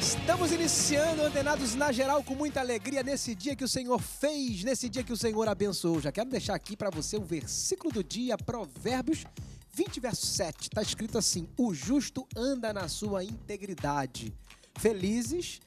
Estamos iniciando Antenados na Geral com muita alegria nesse dia que o Senhor fez, nesse dia que o Senhor abençoou. Já quero deixar aqui para você o versículo do dia, Provérbios 20, verso 7. Está escrito assim: O justo anda na sua integridade. Felizes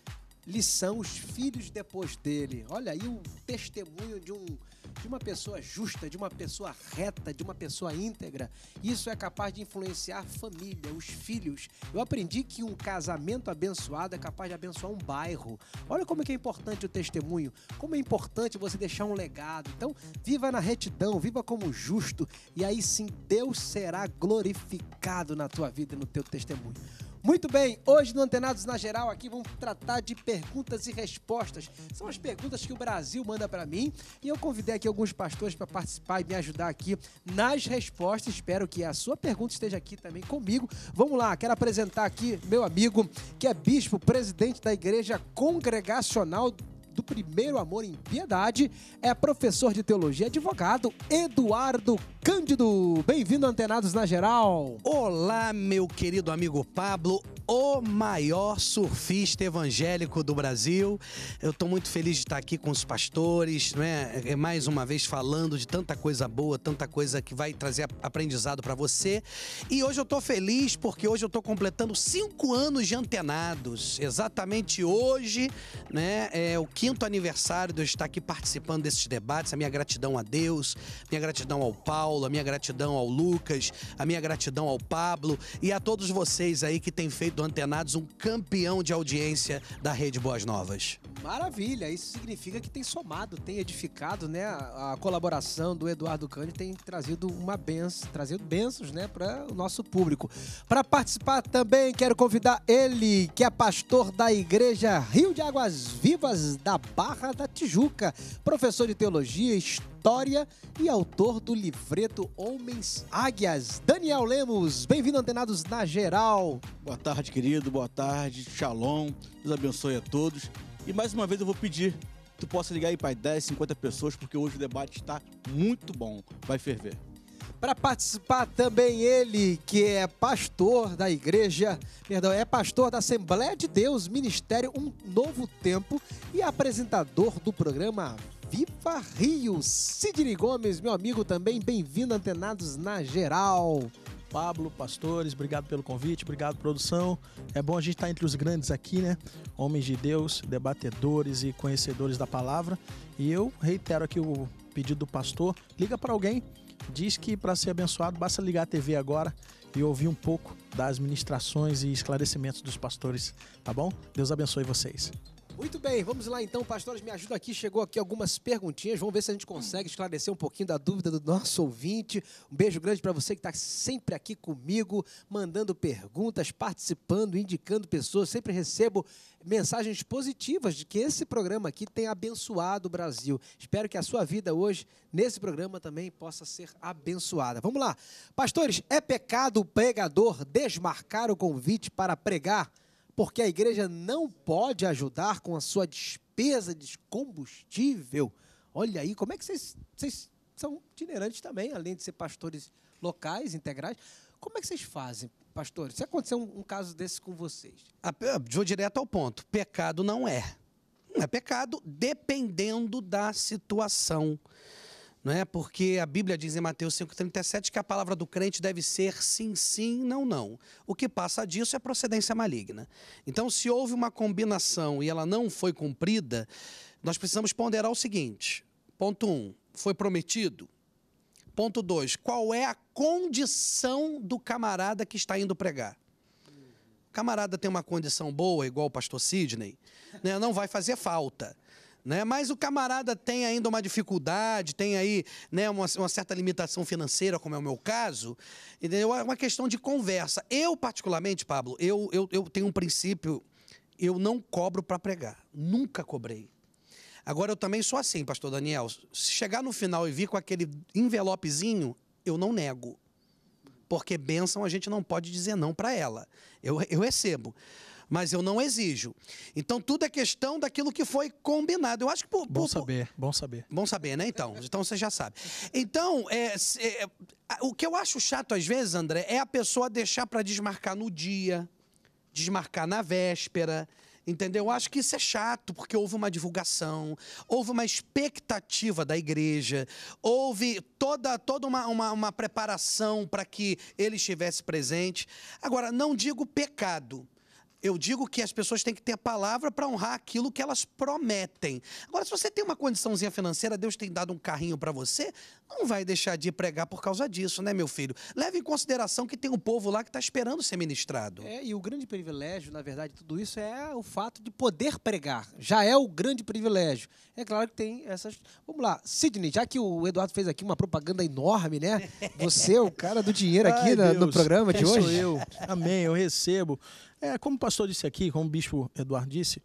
lhe são os filhos depois dele. Olha aí o testemunho de, um, de uma pessoa justa, de uma pessoa reta, de uma pessoa íntegra. Isso é capaz de influenciar a família, os filhos. Eu aprendi que um casamento abençoado é capaz de abençoar um bairro. Olha como é, é importante o testemunho, como é importante você deixar um legado. Então, viva na retidão, viva como justo, e aí sim Deus será glorificado na tua vida e no teu testemunho. Muito bem, hoje no Antenados na Geral aqui vamos tratar de perguntas e respostas. São as perguntas que o Brasil manda para mim e eu convidei aqui alguns pastores para participar e me ajudar aqui nas respostas. Espero que a sua pergunta esteja aqui também comigo. Vamos lá, quero apresentar aqui meu amigo que é bispo, presidente da Igreja Congregacional do Primeiro Amor em Piedade, é professor de teologia, advogado Eduardo Cândido. Bem-vindo, Antenados na Geral. Olá, meu querido amigo Pablo, o maior surfista evangélico do Brasil. Eu estou muito feliz de estar aqui com os pastores, né? mais uma vez falando de tanta coisa boa, tanta coisa que vai trazer aprendizado para você. E hoje eu estou feliz porque hoje eu estou completando cinco anos de Antenados. Exatamente hoje, né? É o quinto aniversário de eu estar aqui participando desses debates. A minha gratidão a Deus, minha gratidão ao Paulo Paulo, a minha gratidão ao Lucas, a minha gratidão ao Pablo e a todos vocês aí que têm feito do Antenados um campeão de audiência da Rede Boas Novas. Maravilha, isso significa que tem somado, tem edificado, né? A, colaboração do Eduardo Cândido tem trazido uma benção, trazido bênçãos, né, para o nosso público. Para participar também quero convidar ele, que é pastor da Igreja Rio de Águas Vivas da Barra da Tijuca, professor de teologia, estudante História e autor do livreto Homens Águias, Daniel Lemos. Bem-vindo, antenados na geral. Boa tarde, querido. Boa tarde. Shalom. Deus abençoe a todos. E mais uma vez eu vou pedir que tu possa ligar aí para 10, 50 pessoas, porque hoje o debate está muito bom. Vai ferver. Para participar também ele, que é pastor da igreja, perdão, é pastor da Assembleia de Deus, Ministério Um Novo Tempo e apresentador do programa Viva Rio! Sidney Gomes, meu amigo também, bem-vindo, antenados na geral. Pablo, pastores, obrigado pelo convite, obrigado produção. É bom a gente estar tá entre os grandes aqui, né? Homens de Deus, debatedores e conhecedores da palavra. E eu reitero aqui o pedido do pastor, liga para alguém, diz que para ser abençoado basta ligar a TV agora e ouvir um pouco das ministrações e esclarecimentos dos pastores, tá bom? Deus abençoe vocês. Muito bem, vamos lá então, pastores, me ajuda aqui. Chegou aqui algumas perguntinhas, vamos ver se a gente consegue esclarecer um pouquinho da dúvida do nosso ouvinte. Um beijo grande para você que está sempre aqui comigo, mandando perguntas, participando, indicando pessoas. Sempre recebo mensagens positivas de que esse programa aqui tem abençoado o Brasil. Espero que a sua vida hoje, nesse programa, também possa ser abençoada. Vamos lá. Pastores, é pecado o pregador desmarcar o convite para pregar? porque a igreja não pode ajudar com a sua despesa de combustível. Olha aí, como é que vocês, vocês são itinerantes também, além de ser pastores locais, integrais. Como é que vocês fazem, pastores? Se acontecer um, um caso desse com vocês? A, ah, ah, vou direto ao ponto. Pecado não é. Não é pecado dependendo da situação não é? Porque a Bíblia diz em Mateus 5:37 que a palavra do crente deve ser sim, sim, não, não. O que passa disso é procedência maligna. Então, se houve uma combinação e ela não foi cumprida, nós precisamos ponderar o seguinte: ponto 1, um, foi prometido? Ponto 2, qual é a condição do camarada que está indo pregar? O camarada tem uma condição boa, igual o pastor Sidney, né? não vai fazer falta. Né? Mas o camarada tem ainda uma dificuldade, tem aí né, uma, uma certa limitação financeira, como é o meu caso. Entendeu? É uma questão de conversa. Eu, particularmente, Pablo, eu, eu, eu tenho um princípio, eu não cobro para pregar. Nunca cobrei. Agora, eu também sou assim, pastor Daniel. Se chegar no final e vir com aquele envelopezinho, eu não nego. Porque bênção a gente não pode dizer não para ela. Eu, eu recebo mas eu não exijo. Então tudo é questão daquilo que foi combinado. Eu acho que por, bom por, saber, bom saber, bom saber, né? Então, então você já sabe. Então é, é, o que eu acho chato às vezes, André, é a pessoa deixar para desmarcar no dia, desmarcar na véspera. Entendeu? Eu acho que isso é chato, porque houve uma divulgação, houve uma expectativa da igreja, houve toda, toda uma, uma, uma preparação para que ele estivesse presente. Agora, não digo pecado, eu digo que as pessoas têm que ter a palavra para honrar aquilo que elas prometem. Agora, se você tem uma condiçãozinha financeira, Deus tem dado um carrinho para você, não vai deixar de pregar por causa disso, né, meu filho? Leve em consideração que tem um povo lá que está esperando ser ministrado. É, e o grande privilégio, na verdade, tudo isso é o fato de poder pregar. Já é o grande privilégio. É claro que tem essas. Vamos lá, Sidney, já que o Eduardo fez aqui uma propaganda enorme, né? Você, o cara do dinheiro aqui Ai, no programa de hoje. Sou eu. Amém, eu recebo. É, como o pastor disse aqui, como o bispo Eduardo disse,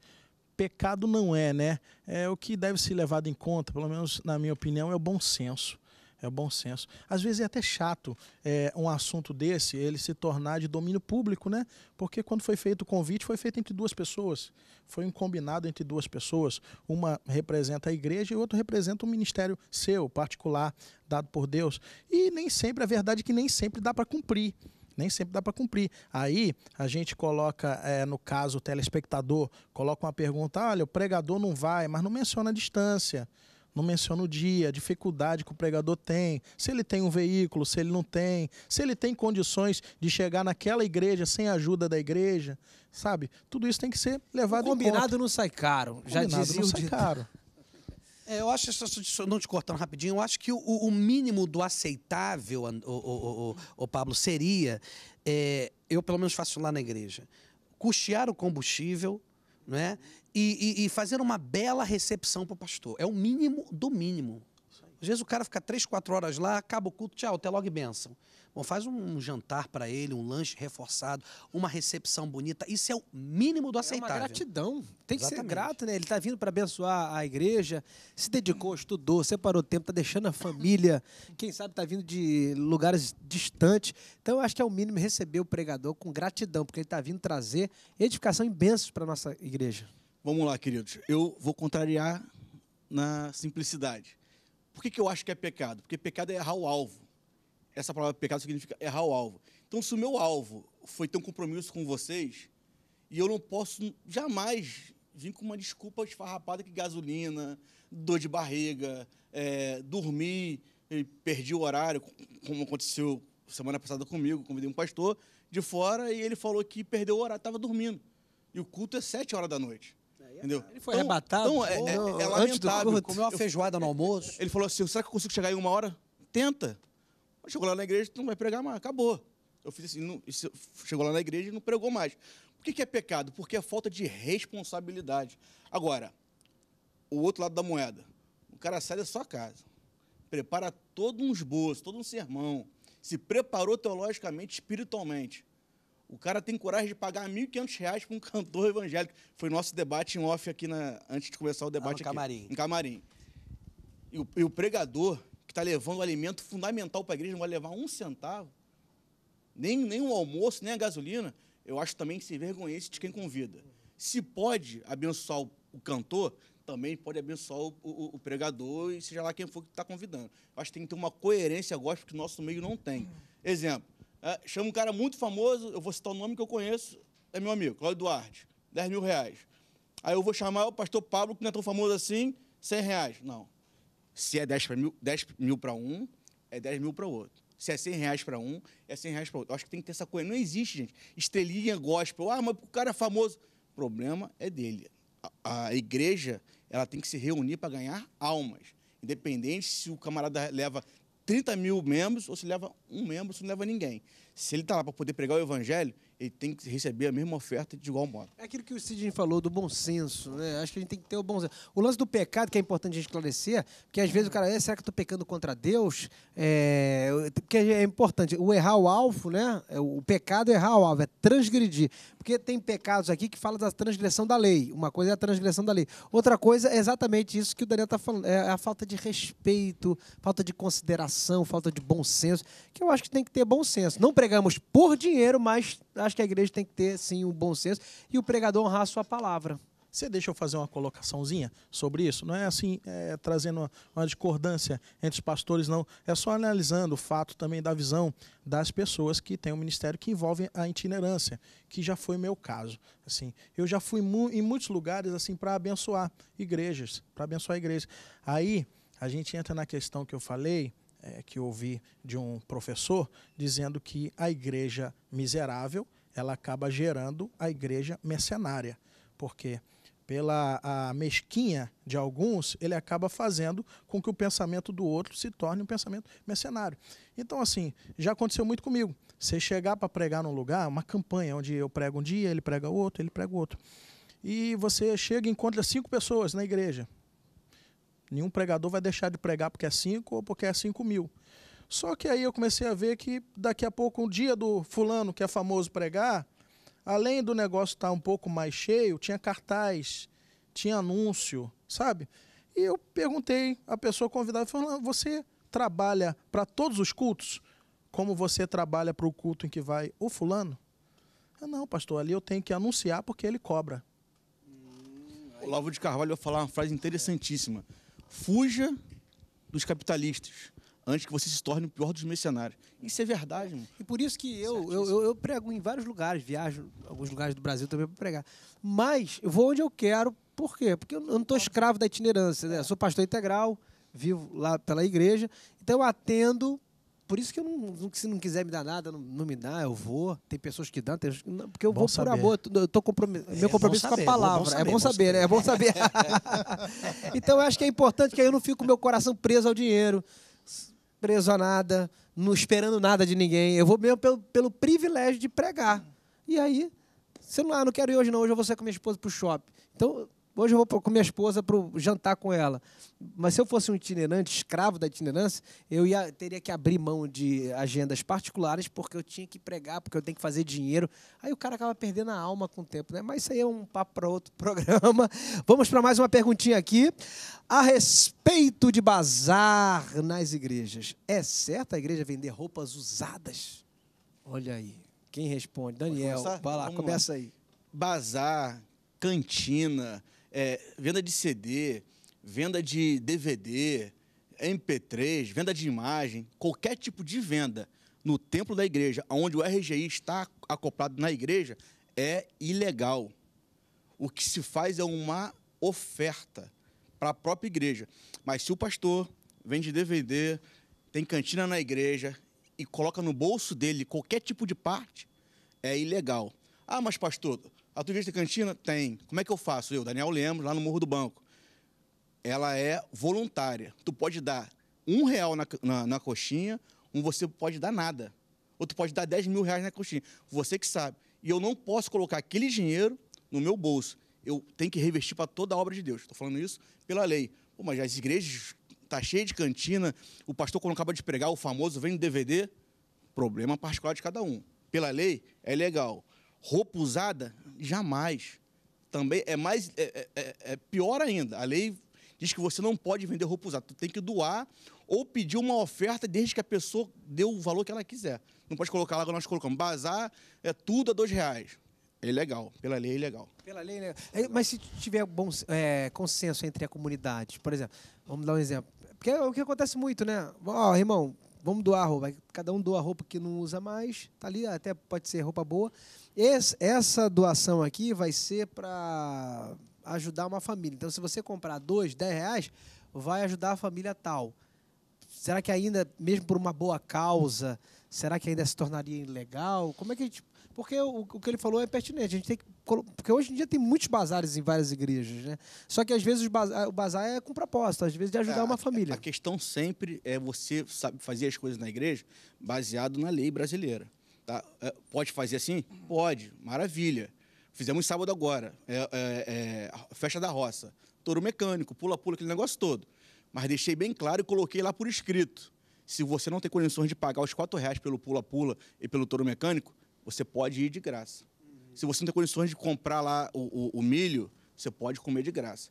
pecado não é, né? É o que deve ser levado em conta, pelo menos na minha opinião, é o bom senso. É o bom senso. Às vezes é até chato é, um assunto desse, ele se tornar de domínio público, né? Porque quando foi feito o convite, foi feito entre duas pessoas. Foi um combinado entre duas pessoas. Uma representa a igreja e outra representa um ministério seu, particular, dado por Deus. E nem sempre, a verdade é que nem sempre dá para cumprir nem sempre dá para cumprir. Aí a gente coloca, é, no caso, o telespectador, coloca uma pergunta: olha, o pregador não vai, mas não menciona a distância não menciona o dia, a dificuldade que o pregador tem, se ele tem um veículo, se ele não tem, se ele tem condições de chegar naquela igreja sem a ajuda da igreja, sabe? Tudo isso tem que ser levado o combinado em conta. Combinado não sai caro, já combinado dizia não sai caro. É, eu acho, só, não te cortando rapidinho, eu acho que o, o mínimo do aceitável, o, o, o Pablo, seria, é, eu pelo menos faço lá na igreja, custear o combustível, né? E, e, e fazer uma bela recepção para o pastor. É o mínimo do mínimo. Às vezes o cara fica três, quatro horas lá, acaba o culto, tchau, até logo e benção. Bom, faz um jantar para ele, um lanche reforçado, uma recepção bonita. Isso é o mínimo do aceitável. É uma gratidão. Tem que Exatamente. ser grato, né? Ele está vindo para abençoar a igreja, se dedicou, estudou, separou tempo, está deixando a família. Quem sabe está vindo de lugares distantes. Então, eu acho que é o mínimo receber o pregador com gratidão, porque ele está vindo trazer edificação e bênçãos para nossa igreja. Vamos lá, queridos. Eu vou contrariar na simplicidade. Por que, que eu acho que é pecado? Porque pecado é errar o alvo. Essa palavra pecado significa errar o alvo. Então, se o meu alvo foi ter um compromisso com vocês, e eu não posso jamais vir com uma desculpa esfarrapada que gasolina, dor de barriga, é, dormir, perdi o horário, como aconteceu semana passada comigo, convidei um pastor de fora e ele falou que perdeu o horário, estava dormindo. E o culto é sete horas da noite. É Entendeu? Ele foi então, arrebatado. Então, é, é, é, é, lamentável. Do... Comeu uma feijoada no almoço. Ele falou assim, será que eu consigo chegar em uma hora? Tenta. Chegou lá na igreja, não vai pregar mais. Acabou. Eu fiz assim, não, chegou lá na igreja e não pregou mais. Por que, que é pecado? Porque é falta de responsabilidade. Agora, o outro lado da moeda. O cara sai da sua casa, prepara todo um esboço, todo um sermão, se preparou teologicamente, espiritualmente. O cara tem coragem de pagar R$ 1.500 para um cantor evangélico. Foi nosso debate em off aqui, na, antes de começar o debate ah, no aqui, camarim. Em camarim. E o, e o pregador que está levando o alimento fundamental para a igreja não vai levar um centavo, nem, nem o almoço, nem a gasolina. Eu acho também que se vergonhece de quem convida. Se pode abençoar o, o cantor, também pode abençoar o, o, o, pregador e seja lá quem for que está convidando. Eu acho que tem que ter uma coerência gospel que o nosso meio não tem. Exemplo, é, chama um cara muito famoso, eu vou citar o nome que eu conheço, é meu amigo, Cláudio Duarte, 10 mil reais. Aí eu vou chamar o pastor Pablo, que não é tão famoso assim, 100 reais. Não. Se é 10 mil, 10 mil para um, é 10 mil para o outro. Se é 100 reais para um, é 100 reais para outro. Eu acho que tem que ter essa coisa. Não existe, gente. Estrelinha, gospel. Ah, mas o cara é famoso. O problema é dele. A, a igreja, ela tem que se reunir para ganhar almas. Independente se o camarada leva 30 mil membros, ou se leva um membro, se não leva ninguém. Se ele está lá para poder pregar o evangelho, ele tem que receber a mesma oferta de igual modo. É aquilo que o Sidney falou do bom senso, né? Acho que a gente tem que ter o bom senso. O lance do pecado, que é importante a gente esclarecer, porque às vezes o cara, é, será que eu estou pecando contra Deus? É, porque é importante, o errar o alvo, né? É, o pecado é errar o alvo, é transgredir. Porque tem pecados aqui que fala da transgressão da lei. Uma coisa é a transgressão da lei. Outra coisa é exatamente isso que o Daniel está falando, é a falta de respeito, falta de consideração, falta de bom senso, que eu acho que tem que ter bom senso. Não pregamos por dinheiro, mas acho acho que a igreja tem que ter, sim, um bom senso e o pregador honrar a sua palavra. Você deixa eu fazer uma colocaçãozinha sobre isso? Não é assim, é, trazendo uma, uma, discordância entre os pastores, não. É só analisando o fato também da visão das pessoas que têm um ministério que envolve a itinerância, que já foi meu caso. Assim, eu já fui mu em muitos lugares assim para abençoar igrejas, para abençoar igrejas. Aí a gente entra na questão que eu falei, é, que eu ouvi de um professor, dizendo que a igreja miserável ela acaba gerando a igreja mercenária, porque pela a mesquinha de alguns, ele acaba fazendo com que o pensamento do outro se torne um pensamento mercenário. Então, assim, já aconteceu muito comigo. Você chegar para pregar num lugar, uma campanha onde eu prego um dia, ele prega outro, ele prega outro. E você chega e encontra cinco pessoas na igreja. Nenhum pregador vai deixar de pregar porque é cinco ou porque é cinco mil. Só que aí eu comecei a ver que daqui a pouco, um dia do fulano, que é famoso pregar, além do negócio estar tá um pouco mais cheio, tinha cartaz, tinha anúncio, sabe? E eu perguntei, a pessoa convidada falou: você trabalha para todos os cultos? Como você trabalha para o culto em que vai o fulano? Eu, é, não, pastor, ali eu tenho que anunciar porque ele cobra. O Lavo de Carvalho vai falar uma frase interessantíssima. Fuja dos capitalistas antes que você se torne o pior dos mercenários. Isso é verdade, mano. E por isso que eu, eu, eu, eu, prego em vários lugares, viajo em alguns lugares do Brasil também para pregar. Mas eu vou onde eu quero, por quê? Porque eu não estou escravo da itinerância, né? Eu sou pastor integral, vivo lá pela igreja, então eu atendo. Por isso que eu não, se não quiser me dar nada, não, não me dá, eu vou. Tem pessoas que dão, tem, porque eu bom vou saber. por amor, eu tô é, compromisso, meu compromisso é com a palavra. é, bom saber, é bom saber, né? É bom saber. então eu acho que é importante que aí eu não fico com meu coração preso ao dinheiro preso a nada, não esperando nada de ninguém. Eu vou mesmo pelo, pelo privilégio de pregar. E aí, se não, ah, não quero ir hoje não, hoje eu vou sair com minha esposa pro shopping. Então, Hoje eu vou com minha esposa para jantar com ela. Mas se eu fosse um itinerante, escravo da itinerância, eu ia, teria que abrir mão de agendas particulares porque eu tinha que pregar, porque eu tenho que fazer dinheiro. Aí o cara acaba perdendo a alma com o tempo, né? Mas isso aí é um papo para outro programa. Vamos para mais uma perguntinha aqui. A respeito de bazar nas igrejas. É certo a igreja vender roupas usadas? Olha aí. Quem responde? Daniel, vai lá, Vamos começa lá. aí. Bazar, cantina, é, venda de CD, venda de DVD, MP3, venda de imagem, qualquer tipo de venda no templo da igreja, onde o RGI está acoplado na igreja, é ilegal. O que se faz é uma oferta para a própria igreja. Mas se o pastor vende DVD, tem cantina na igreja e coloca no bolso dele qualquer tipo de parte, é ilegal. Ah, mas pastor, a Autogestão de cantina? Tem. Como é que eu faço? Eu, Daniel Lemos, lá no Morro do Banco. Ela é voluntária. Tu pode dar um real na, na, na coxinha, um você pode dar nada. Ou tu pode dar 10 mil reais na coxinha. Você que sabe. E eu não posso colocar aquele dinheiro no meu bolso. Eu tenho que revestir para toda a obra de Deus. Estou falando isso pela lei. Pô, mas as igrejas tá cheia de cantina, o pastor quando acaba de pregar, o famoso vem no DVD, problema particular de cada um. Pela lei, é legal. Roupa usada? Jamais. Também é mais é, é, é, é pior ainda. A lei diz que você não pode vender roupa usada. Tu tem que doar ou pedir uma oferta desde que a pessoa dê o valor que ela quiser. Não pode colocar lá nós colocamos. Bazar é tudo a dois reais. É legal, pela lei é legal. Pela lei é legal. É, mas se tiver bom é, consenso entre a comunidade, por exemplo, vamos dar um exemplo. Porque é o que acontece muito, né? Ó, oh, irmão, vamos doar roupa. Cada um doa roupa que não usa mais, tá ali, até pode ser roupa boa. Esse, essa doação aqui vai ser para ajudar uma família. Então, se você comprar dois, dez reais, vai ajudar a família tal. Será que ainda, mesmo por uma boa causa, será que ainda se tornaria ilegal? Como é que a gente. Porque o, o que ele falou é pertinente. A gente tem que porque hoje em dia tem muitos bazares em várias igrejas, né? Só que às vezes o bazar é com propósito, às vezes de ajudar é, uma família. A questão sempre é você sabe, fazer as coisas na igreja baseado na lei brasileira. Tá? É, pode fazer assim? Pode, maravilha. Fizemos sábado agora, é, é, é festa da roça, touro mecânico, pula-pula, aquele negócio todo. Mas deixei bem claro e coloquei lá por escrito. Se você não tem condições de pagar os quatro reais pelo pula-pula e pelo touro mecânico, você pode ir de graça. Se você não tem condições de comprar lá o, o, o milho, você pode comer de graça.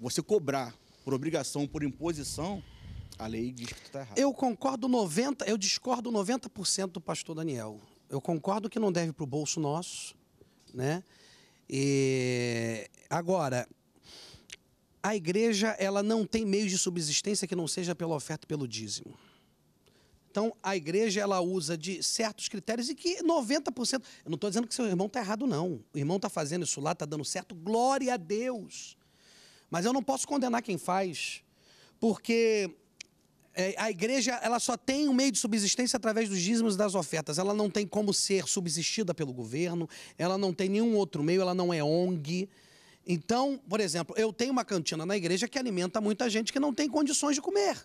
Você cobrar por obrigação, por imposição, a lei diz que está errado. Eu concordo 90, eu discordo 90% do pastor Daniel. Eu concordo que não deve para o bolso nosso, né? E agora a igreja ela não tem meios de subsistência que não seja pela oferta e pelo dízimo. Então, a igreja ela usa de certos critérios e que 90%. Eu não estou dizendo que seu irmão está errado, não. O irmão está fazendo isso lá, está dando certo. Glória a Deus. Mas eu não posso condenar quem faz, porque é, a igreja ela só tem um meio de subsistência através dos dízimos e das ofertas. Ela não tem como ser subsistida pelo governo, ela não tem nenhum outro meio, ela não é ONG. Então, por exemplo, eu tenho uma cantina na igreja que alimenta muita gente que não tem condições de comer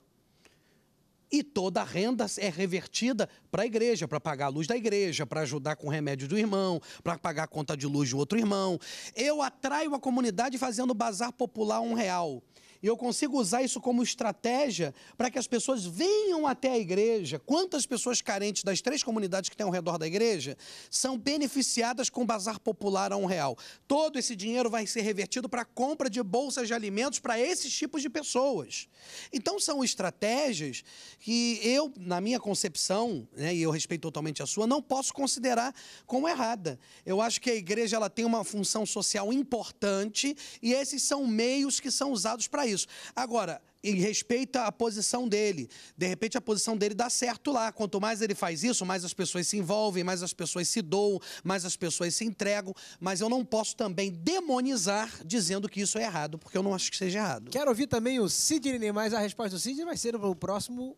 e toda a renda é revertida para a igreja, para pagar a luz da igreja, para ajudar com o remédio do irmão, para pagar a conta de luz do outro irmão. Eu atraio a comunidade fazendo bazar popular um real. E eu consigo usar isso como estratégia para que as pessoas venham até a igreja. Quantas pessoas carentes das três comunidades que tem ao redor da igreja são beneficiadas com bazar popular a um real? Todo esse dinheiro vai ser revertido para a compra de bolsas de alimentos para esses tipos de pessoas. Então são estratégias que eu, na minha concepção, né, e eu respeito totalmente a sua, não posso considerar como errada. Eu acho que a igreja ela tem uma função social importante e esses são meios que são usados para isso isso. Agora, ele respeita a posição dele. De repente, a posição dele dá certo lá. Quanto mais ele faz isso, mais as pessoas se envolvem, mais as pessoas se doam, mais as pessoas se entregam. Mas eu não posso também demonizar dizendo que isso é errado, porque eu não acho que seja errado. Quero ouvir também o Sidney, mas a resposta do Sidney vai ser o próximo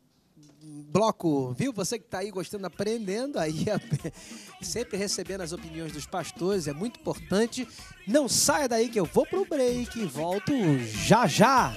bloco, viu? Você que está aí gostando, aprendendo, aí sempre recebendo as opiniões dos pastores, é muito importante. Não saia daí que eu vou pro break e volto já já.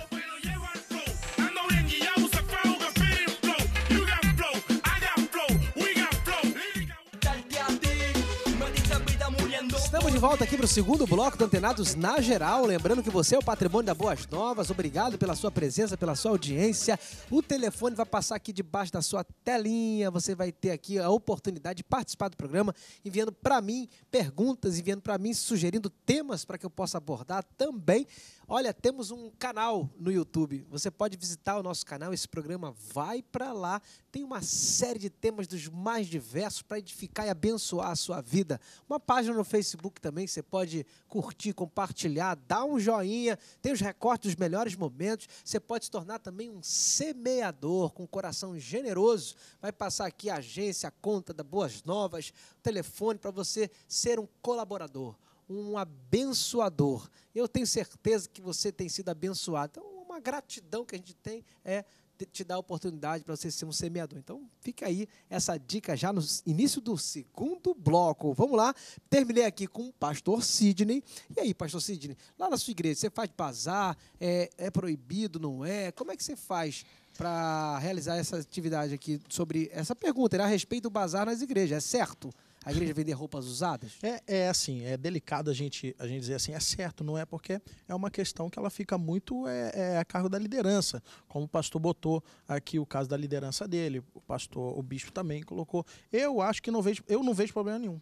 de volta aqui para o segundo bloco do Antenados na Geral. Lembrando que você é o patrimônio da Boas Novas. Obrigado pela sua presença, pela sua audiência. O telefone vai passar aqui debaixo da sua telinha. Você vai ter aqui a oportunidade de participar do programa, enviando para mim perguntas, enviando para mim, sugerindo temas para que eu possa abordar também. Olha, temos um canal no YouTube. Você pode visitar o nosso canal. Esse programa vai para lá. Tem uma série de temas dos mais diversos para edificar e abençoar a sua vida. Uma página no Facebook também. Você pode curtir, compartilhar, dar um joinha. Tem os recortes dos melhores momentos. Você pode se tornar também um semeador com um coração generoso. Vai passar aqui a agência, a conta da Boas Novas, o telefone para você ser um colaborador um abençoador. Eu tenho certeza que você tem sido abençoado. Então, uma gratidão que a gente tem é te dar a oportunidade para você ser um semeador. Então, fica aí essa dica já no início do segundo bloco. Vamos lá. Terminei aqui com o pastor Sidney. E aí, pastor Sidney, lá na sua igreja, você faz bazar? É, é proibido, não é? Como é que você faz para realizar essa atividade aqui sobre essa pergunta né, a respeito do bazar nas igrejas? É certo? a igreja vender roupas usadas? É, é assim, é delicado a gente, a gente dizer assim, é certo, não é porque é uma questão que ela fica muito é, é a cargo da liderança, como o pastor botou aqui o caso da liderança dele, o pastor, o bispo também colocou. Eu acho que não vejo, eu não vejo problema nenhum.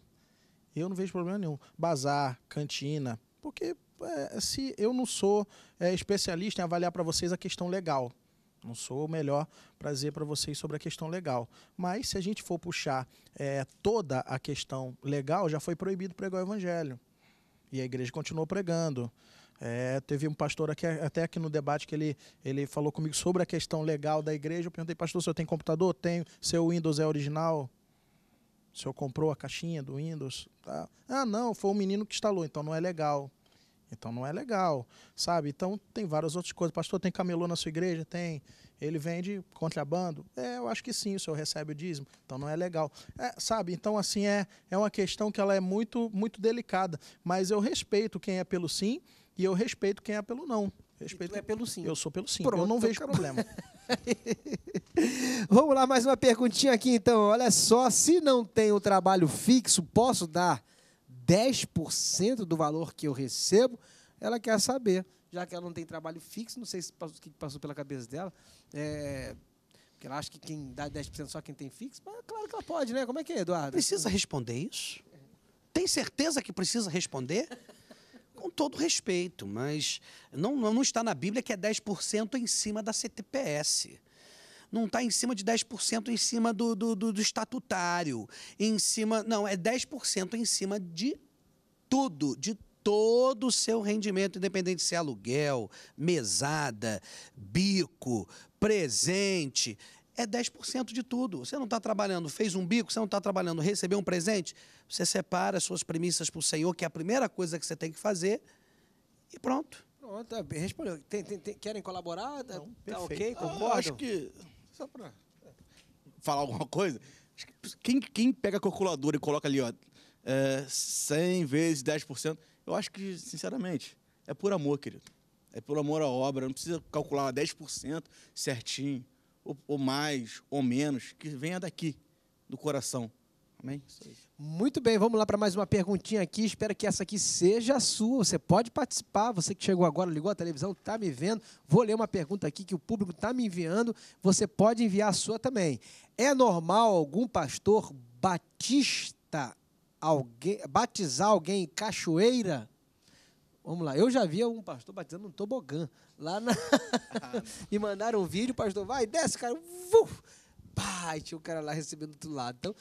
Eu não vejo problema nenhum. Bazar, cantina, porque é, se eu não sou é, especialista em avaliar para vocês a questão legal, não sou o melhor para dizer para vocês sobre a questão legal. Mas se a gente for puxar é, toda a questão legal, já foi proibido pregar o evangelho. E a igreja continuou pregando. É, teve um pastor aqui, até aqui no debate que ele, ele falou comigo sobre a questão legal da igreja. Eu perguntei, pastor, o senhor tem computador? Tenho. Seu Windows é original? O senhor comprou a caixinha do Windows? Tá. Ah, não, foi um menino que instalou, então não é legal. Então não é legal, sabe? Então tem várias outras coisas. Pastor, tem camelô na sua igreja? Tem. Ele vende contrabando? É, eu acho que sim, o senhor recebe o dízimo. Então não é legal. É, sabe? Então, assim, é, é uma questão que ela é muito, muito delicada. Mas eu respeito quem é pelo sim e eu respeito quem é pelo não. Respeito é pelo sim. Eu sou pelo sim. Pronto, eu não então vejo problema. Vamos lá, mais uma perguntinha aqui então. Olha só, se não tem o trabalho fixo, posso dar 10% do valor que eu recebo, ela quer saber, já que ela não tem trabalho fixo, não sei se passou, o que passou pela cabeça dela, é, porque ela acha que quem dá 10% só quem tem fixo, mas claro que ela pode, né? Como é que é, Eduardo? Precisa responder isso? Tem certeza que precisa responder? Com todo respeito, mas não, não está na Bíblia que é 10% em cima da CTPS não está em cima de 10% em cima do, do, do, do estatutário, em cima. Não, é 10% em cima de tudo, de todo o seu rendimento, independente se é aluguel, mesada, bico, presente. É 10% de tudo. Você não está trabalhando, fez um bico, você não está trabalhando, recebeu um presente, você separa as suas premissas para o Senhor, que é a primeira coisa que você tem que fazer, e pronto. Pronto, respondeu. Tem, tem, tem, querem colaborar? está tá, ok? Concordo? Ah, acho que só para é, falar alguma coisa. Quem, quem pega a calculadora e coloca ali, ó, é, 100 vezes 10%, eu acho que, sinceramente, é por amor, querido. É por amor à obra. Não precisa calcular 10% certinho, ou, ou mais, ou menos, que venha daqui, do coração. Amém? Muito bem, vamos lá para mais uma perguntinha aqui. Espero que essa aqui seja a sua. Você pode participar. Você que chegou agora, ligou a televisão, está me vendo. Vou ler uma pergunta aqui que o público está me enviando. Você pode enviar a sua também. É normal algum pastor batista alguém, batizar alguém em cachoeira? Vamos lá, eu já vi um pastor batizando um tobogã lá na. mandaram um vídeo, pastor, vai, desce, cara. Vuf! Pá, e tinha o um cara lá recebendo do outro lado. Então,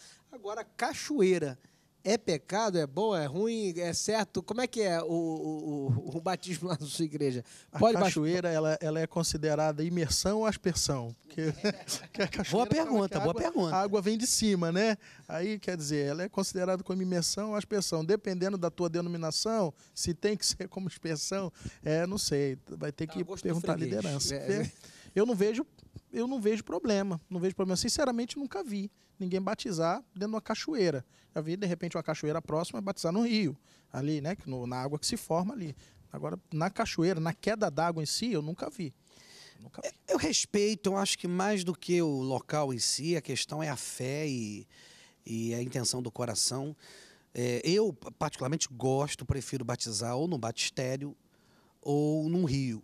Agora, cachoeira é pecado, é bom, é ruim, é certo? Como é que é o, o, o batismo lá na sua igreja? Pode a cachoeira, ela, ela, é considerada imersão ou aspersão? Porque, boa é pergunta, água, boa pergunta. A água vem de cima, né? Aí, quer dizer, ela é considerada como imersão ou aspersão. Dependendo da tua denominação, se tem que ser como aspersão, é, não sei, vai ter que perguntar à liderança. É, é. Eu não vejo eu não vejo problema, não vejo problema. Sinceramente, nunca vi ninguém batizar dentro de uma cachoeira. Já vi, de repente, uma cachoeira próxima e batizar no rio, ali, né? No, na água que se forma ali. Agora, na cachoeira, na queda d'água em si, eu nunca vi. Nunca vi. Eu respeito, eu acho que mais do que o local em si, a questão é a fé e, e a intenção do coração. É, eu, particularmente, gosto, prefiro batizar ou no batistério ou num rio.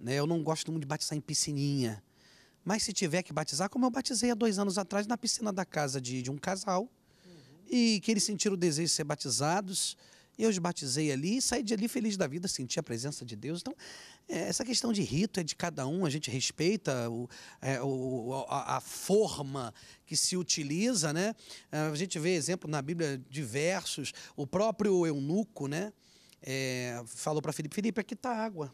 Né? Eu não gosto muito de batizar em piscininha. Mas se tiver que batizar, como eu batizei há dois anos atrás na piscina da casa de, de um casal, uhum. e que eles sentiram o desejo de ser batizados, eu os batizei ali e saí de ali feliz da vida, senti a presença de Deus. Então, é, essa questão de rito é de cada um, a gente respeita o, é, o a, a, forma que se utiliza, né? É, a gente vê exemplo na Bíblia diversos, o próprio eunuco, né? É, falou para Felipe, Felipe, aqui está água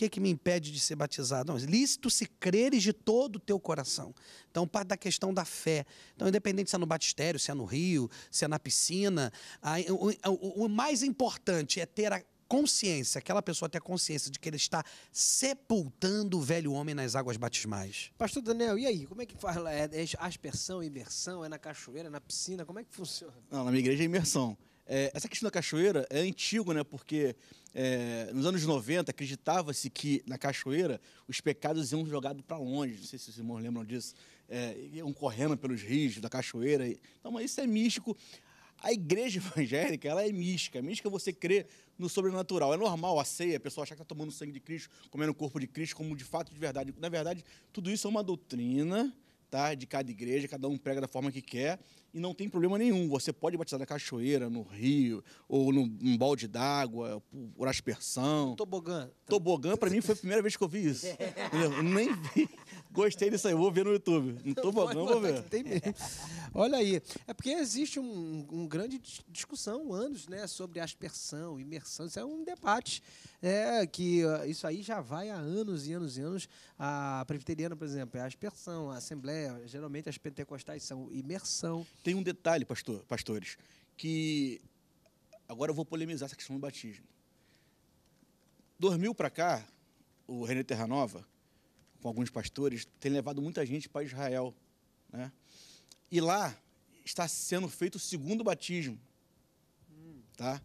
que, que me impede de ser batizado? Não, lícito se creres de todo o teu coração. Então, parte da questão da fé. Então, independente se é no batistério, se é no rio, se é na piscina, a, o, o, o mais importante é ter a consciência, aquela pessoa ter a consciência de que ele está sepultando o velho homem nas águas batismais. Pastor Daniel, e aí? Como é que fala? É, é aspersão, imersão? É na cachoeira, na piscina? Como é que funciona? Não, na minha igreja é imersão. É, essa questão da cachoeira é antigo, né? Porque é, nos anos 90 acreditava-se que na cachoeira os pecados iam jogados para longe. Não sei se os irmãos lembram disso. É, iam correndo pelos rios da cachoeira. Então, mas isso é místico. A igreja evangélica, ela é mística. A é mística é você crer no sobrenatural. É normal a ceia, a pessoa achar que está tomando o sangue de Cristo, comendo o corpo de Cristo, como de fato, de verdade. Na verdade, tudo isso é uma doutrina tá? de cada igreja, cada um prega da forma que quer, e não tem problema nenhum. Você pode batizar na cachoeira, no rio, ou num balde d'água, por aspersão. Tobogã. Tobogã, para mim, foi a primeira vez que eu vi isso. Eu nem vi. Gostei disso aí, vou ver no YouTube. Não tô bobão, vou ver. Tem mesmo. Olha aí, é porque existe um, um grande discussão, anos, né, sobre aspersão, imersão. Isso é um debate é, que ah, isso aí já vai há anos e anos e anos. A presbiteriana, por exemplo, é a aspersão, a assembleia, geralmente as pentecostais são imersão. Tem um detalhe, pastor, pastores, que agora eu vou polemizar essa questão do batismo. dormiu para cá, o René Terranova, Nova com alguns pastores, tem levado muita gente para Israel. Né? E lá está sendo feito o segundo batismo. Tá?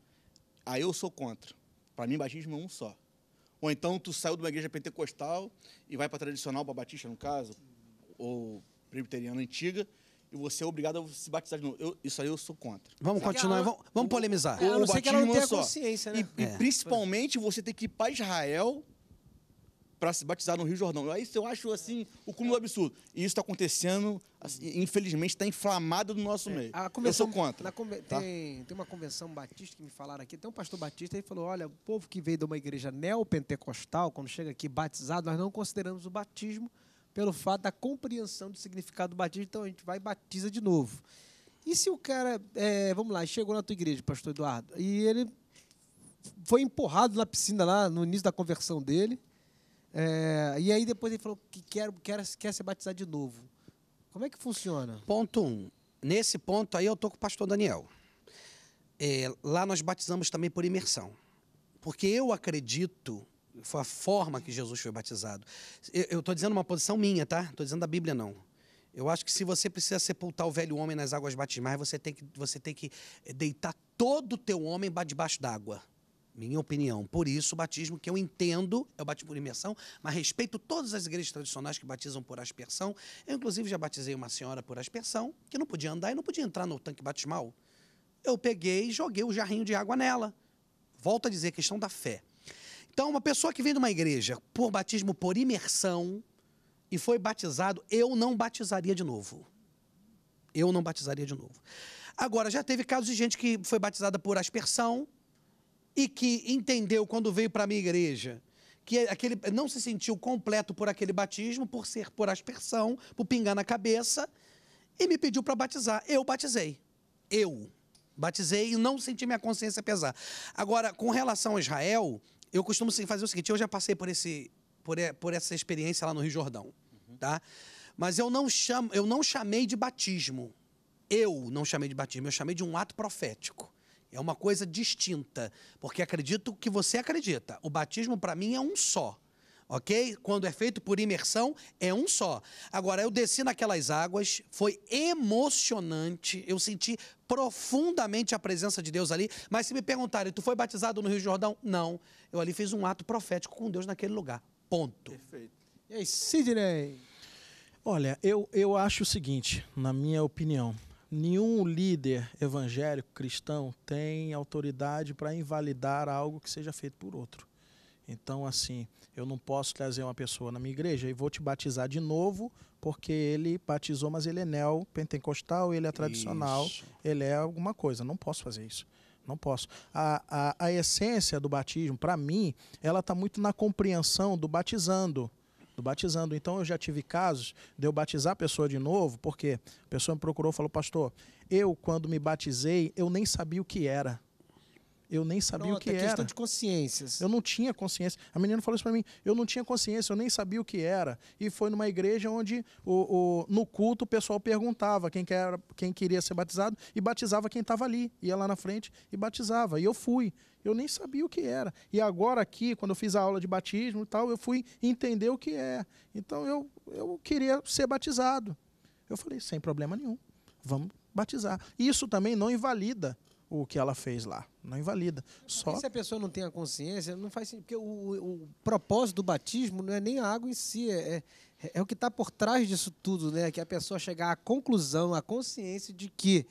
Aí eu sou contra. Para mim, batismo é um só. Ou então tu saiu de uma igreja pentecostal e vai para tradicional, para batista, no caso, ou presbiteriana antiga, e você é obrigado a se batizar de novo. Eu, isso aí eu sou contra. Vamos continuar, ela, vamos, vamos polemizar. Eu o batismo que ela não é tenha só. consciência, né? E, é. e principalmente você tem que ir para Israel para se batizar no Rio Jordão. Aí eu acho assim o cúmulo absurdo. E isso está acontecendo, assim, infelizmente, está inflamado no nosso é, meio. A convenção, eu sou contra. Conven tá? tem, tem uma convenção batista que me falaram aqui, tem um pastor batista, ele falou: olha, o povo que veio de uma igreja neopentecostal, quando chega aqui batizado, nós não consideramos o batismo pelo fato da compreensão do significado do batismo, então a gente vai e batiza de novo. E se o cara, é, vamos lá, chegou na tua igreja, pastor Eduardo, e ele foi empurrado na piscina lá no início da conversão dele, é, e aí depois ele falou que quer, quer, quer ser batizado de novo. Como é que funciona? Ponto um. Nesse ponto aí eu tô com o pastor Daniel. É, lá nós batizamos também por imersão. Porque eu acredito, foi a forma que Jesus foi batizado. Eu estou dizendo uma posição minha, tá? Estou dizendo da Bíblia, não. Eu acho que se você precisa sepultar o velho homem nas águas batismais, você tem que, você tem que deitar todo o teu homem debaixo d'água minha opinião. Por isso, o batismo que eu entendo é o batismo por imersão, mas respeito todas as igrejas tradicionais que batizam por aspersão. Eu, inclusive, já batizei uma senhora por aspersão, que não podia andar e não podia entrar no tanque batismal. Eu peguei e joguei o jarrinho de água nela. Volto a dizer, questão da fé. Então, uma pessoa que vem de uma igreja por batismo por imersão e foi batizado, eu não batizaria de novo. Eu não batizaria de novo. Agora, já teve casos de gente que foi batizada por aspersão, e que entendeu quando veio para a minha igreja que é aquele não se sentiu completo por aquele batismo, por ser por aspersão, por pingar na cabeça, e me pediu para batizar. Eu batizei. Eu batizei e não senti minha consciência pesar. Agora, com relação a Israel, eu costumo fazer o seguinte, eu já passei por esse por, por essa experiência lá no Rio Jordão, uhum. tá? Mas eu não chamo, eu não chamei de batismo. Eu não chamei de batismo, eu chamei de um ato profético. É uma coisa distinta, porque acredito que você acredita. O batismo, para mim, é um só. Ok? Quando é feito por imersão, é um só. Agora, eu desci naquelas águas, foi emocionante, eu senti profundamente a presença de Deus ali. Mas se me perguntarem, tu foi batizado no Rio Jordão? Não. Eu ali fiz um ato profético com Deus naquele lugar. Ponto. Perfeito. E aí, Sidney? Olha, eu, eu acho o seguinte, na minha opinião nenhum líder evangélico cristão tem autoridade para invalidar algo que seja feito por outro. Então, assim, eu não posso trazer uma pessoa na minha igreja e vou te batizar de novo, porque ele batizou, mas ele é neo-pentecostal, ele é tradicional, isso. ele é alguma coisa. Não posso fazer isso. Não posso. A, a, a essência do batismo, para mim, ela está muito na compreensão do batizando do batizando. Então eu já tive casos de eu batizar a pessoa de novo, porque a pessoa me procurou e falou, pastor, eu quando me batizei, eu nem sabia o que era. Eu nem sabia Pronto, o que era. É questão de consciências. Eu não tinha consciência. A menina falou isso para mim. Eu não tinha consciência, eu nem sabia o que era. E foi numa igreja onde, o, o no culto, o pessoal perguntava quem, que era, quem queria ser batizado e batizava quem estava ali. Ia lá na frente e batizava. E eu fui. Eu nem sabia o que era. E agora aqui, quando eu fiz a aula de batismo e tal, eu fui entender o que é. Então eu, eu queria ser batizado. Eu falei, sem problema nenhum. Vamos batizar. Isso também não invalida o que ela fez lá. Não invalida. Só... se a pessoa não tem a consciência, não faz sentido. Porque o, o propósito do batismo não é nem a água em si, é, é, é o que está por trás disso tudo, né? Que é a pessoa chegar à conclusão, à consciência de que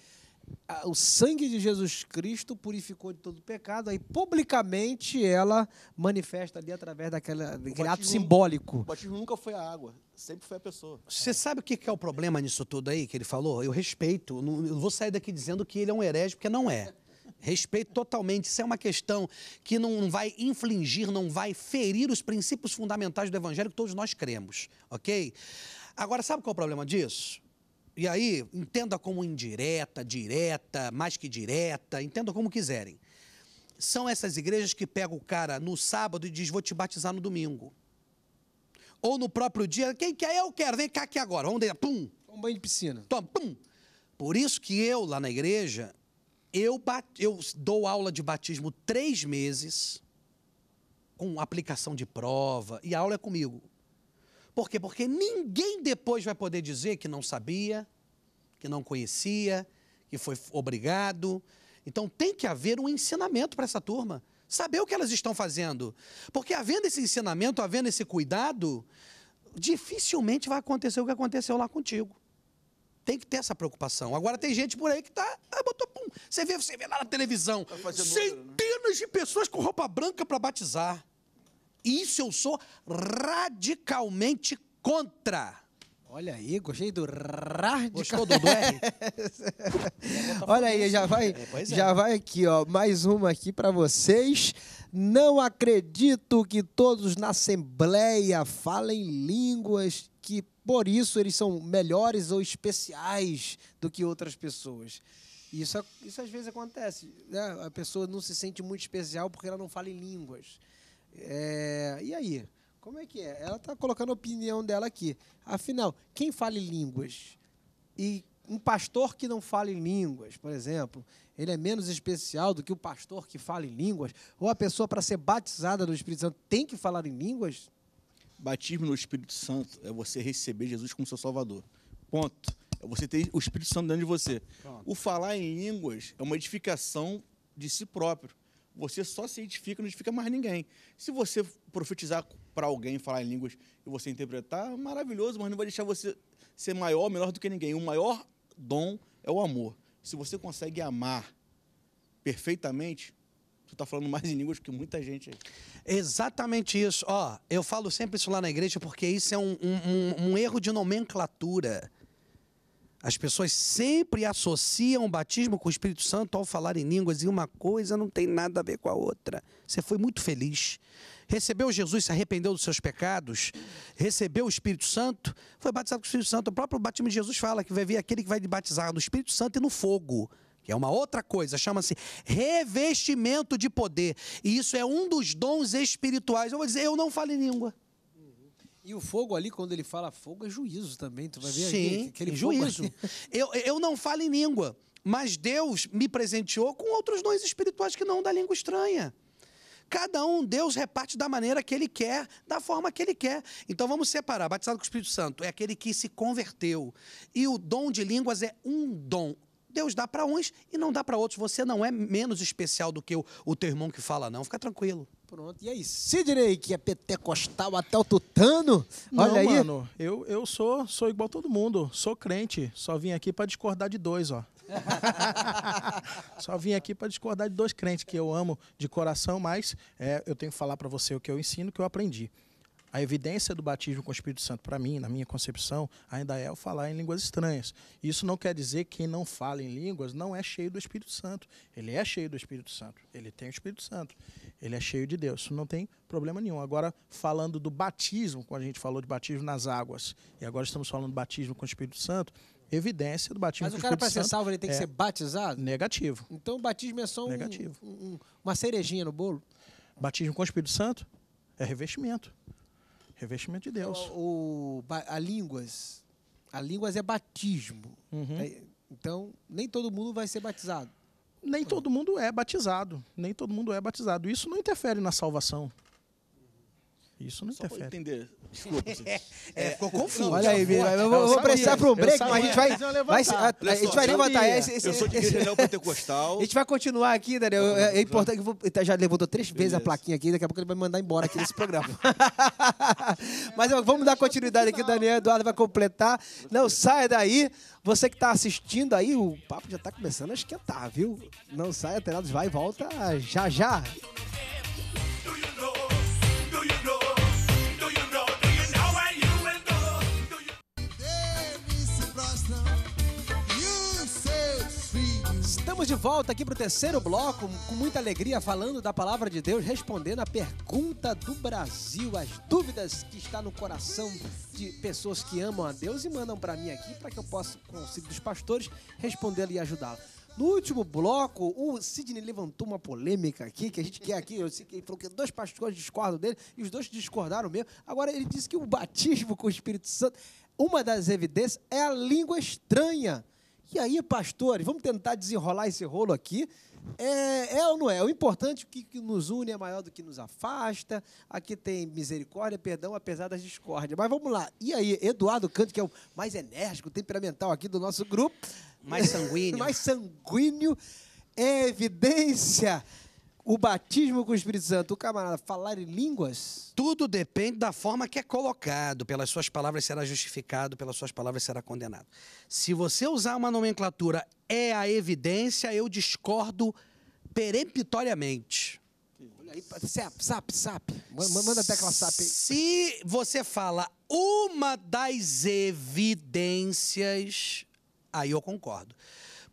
o sangue de Jesus Cristo purificou de todo pecado, aí publicamente ela manifesta ali através daquela, daquele batismo, ato simbólico. O batismo nunca foi a água, sempre foi a pessoa. Você sabe o que é o problema nisso tudo aí que ele falou? Eu respeito, não vou sair daqui dizendo que ele é um herege, porque não é. Respeito totalmente. Isso é uma questão que não vai infligir, não vai ferir os princípios fundamentais do Evangelho que todos nós cremos, ok? Agora, sabe qual é o problema disso? E aí, entenda como indireta, direta, mais que direta, entenda como quiserem. São essas igrejas que pegam o cara no sábado e diz: vou te batizar no domingo. Ou no próprio dia, quem quer, eu quero, vem cá aqui agora, vamos deitar, pum. Um banho de piscina. Toma, pum. Por isso que eu, lá na igreja, eu, bat, eu dou aula de batismo três meses, com aplicação de prova, e a aula é comigo. Por quê? Porque ninguém depois vai poder dizer que não sabia, que não conhecia, que foi obrigado. Então tem que haver um ensinamento para essa turma. Saber o que elas estão fazendo. Porque havendo esse ensinamento, havendo esse cuidado, dificilmente vai acontecer o que aconteceu lá contigo. Tem que ter essa preocupação. Agora tem gente por aí que tá. Ah, botou pum. Você vê, você vê lá na televisão. Tá Centenas número, né? de pessoas com roupa branca para batizar. Isso eu sou radicalmente contra. Olha aí, gostei do radical. Gostou do, R? Olha aí, já vai, é, é. já é. vai aqui, ó, mais uma aqui para vocês. Não acredito que todos na Assembleia falem línguas que por isso eles são melhores ou especiais do que outras pessoas. Isso, isso às vezes acontece. Né? A pessoa não se sente muito especial porque ela não fala em línguas. É, e aí? Como é que é? Ela está colocando a opinião dela aqui. Afinal, quem fala línguas e um pastor que não fala em línguas, por exemplo, ele é menos especial do que o pastor que fala em línguas? Ou a pessoa, para ser batizada no Espírito Santo, tem que falar em línguas? Batismo no Espírito Santo é você receber Jesus como seu Salvador. Ponto. É você ter o Espírito Santo dentro de você. Pronto. O falar em línguas é uma edificação de si próprio você só se identifica não identifica mais ninguém. Se você profetizar para alguém falar em línguas e você interpretar, maravilhoso, mas não vai deixar você ser maior, melhor do que ninguém. O maior dom é o amor. Se você consegue amar perfeitamente, você está falando mais em línguas que muita gente aí. Exatamente isso. Ó, eu falo sempre isso lá na igreja porque isso é um, um, um erro de nomenclatura. As pessoas sempre associam o batismo com o Espírito Santo ao falar em línguas e uma coisa não tem nada a ver com a outra. Você foi muito feliz. Recebeu Jesus, se arrependeu dos seus pecados, recebeu o Espírito Santo, foi batizado com o Espírito Santo. O próprio batismo de Jesus fala que vai vir aquele que vai batizar no Espírito Santo e no fogo que é uma outra coisa, chama-se revestimento de poder. E isso é um dos dons espirituais. Eu vou dizer, eu não falo em língua. E o fogo ali, quando ele fala fogo, é juízo também. Tu vai ver Sim, é ali, aquele juízo. eu, eu não falo em língua, mas Deus me presenteou com outros dons espirituais que não da língua estranha. Cada um, Deus reparte da maneira que ele quer, da forma que ele quer. Então vamos separar. Batizado com o Espírito Santo é aquele que se converteu. E o dom de línguas é um dom, Deus dá para uns e não dá para outros. Você não é menos especial do que o, o teu irmão que fala não. Fica tranquilo. Pronto. E aí, Sidney, que é pentecostal até o tutano? Olha não, aí. mano. Eu, eu sou, sou igual todo mundo. Sou crente. Só vim aqui para discordar de dois, ó. Só vim aqui para discordar de dois crentes que eu amo de coração, mas é, eu tenho que falar para você o que eu ensino, o que eu aprendi. A evidência do batismo com o Espírito Santo, para mim, na minha concepção, ainda é o falar em línguas estranhas. Isso não quer dizer que quem não fala em línguas não é cheio do Espírito Santo. Ele é cheio do Espírito Santo. Ele tem o Espírito Santo. Ele é cheio de Deus. Isso não tem problema nenhum. Agora, falando do batismo, quando a gente falou de batismo nas águas, e agora estamos falando do batismo com o Espírito Santo, evidência do batismo. Mas o cara, para ser salvo, ele tem é que ser batizado? Negativo. Então, o batismo é só um, um, uma cerejinha no bolo? Batismo com o Espírito Santo é revestimento. Revestimento de Deus. O, o a línguas. A línguas é batismo. Uhum. É, então, nem todo mundo vai ser batizado. Nem todo mundo é batizado. Nem todo mundo é batizado. Isso não interfere na salvação. Isso não Só interfere. entender. Desculpa, vocês. É, é, é, ficou confuso. Olha aí, Vila, eu vou, vou precisar para um break, mas a gente vai. vai a, a gente vai levantar esse. esse, Eu sou de esse Pentecostal. a gente vai continuar aqui, Daniel. É, é importante que eu vou, tá- já levantou três vezes a plaquinha aqui, daqui a pouco ele vai mandar embora aqui desse programa. mas vamos dar continuidade aqui, Daniel Eduardo vai completar. Não saia daí. Você que está assistindo aí, o papo já está começando a esquentar, viu? Não saia, Telados vai e volta já já. Estamos de volta aqui para o terceiro bloco, com muita alegria, falando da palavra de Deus, respondendo a pergunta do Brasil, as dúvidas que está no coração de pessoas que amam a Deus e mandam para mim aqui para que eu possa, com o auxílio dos pastores, respondê-la e ajudá-la. No último bloco, o Sidney levantou uma polêmica aqui, que a gente quer aqui. Eu sei que ele falou que dois pastores discordam dele, e os dois discordaram mesmo. Agora, ele disse que o batismo com o Espírito Santo, uma das evidências é a língua estranha. E aí, pastores, vamos tentar desenrolar esse rolo aqui. É, é ou não é? O importante é que, que nos une é maior do que nos afasta. Aqui tem misericórdia, perdão, apesar das discórdias. Mas vamos lá. E aí, Eduardo Canto, que é o mais enérgico, temperamental aqui do nosso grupo. Mais sanguíneo. mais sanguíneo. É evidência o batismo com o Espírito Santo, o camarada falar em línguas? Tudo depende da forma que é colocado. Pelas suas palavras será justificado, pelas suas palavras será condenado. Se você usar uma nomenclatura é a evidência, eu discordo peremptoriamente. sap, sap, sap. Manda a tecla sap. Se você fala uma das evidências, aí eu concordo.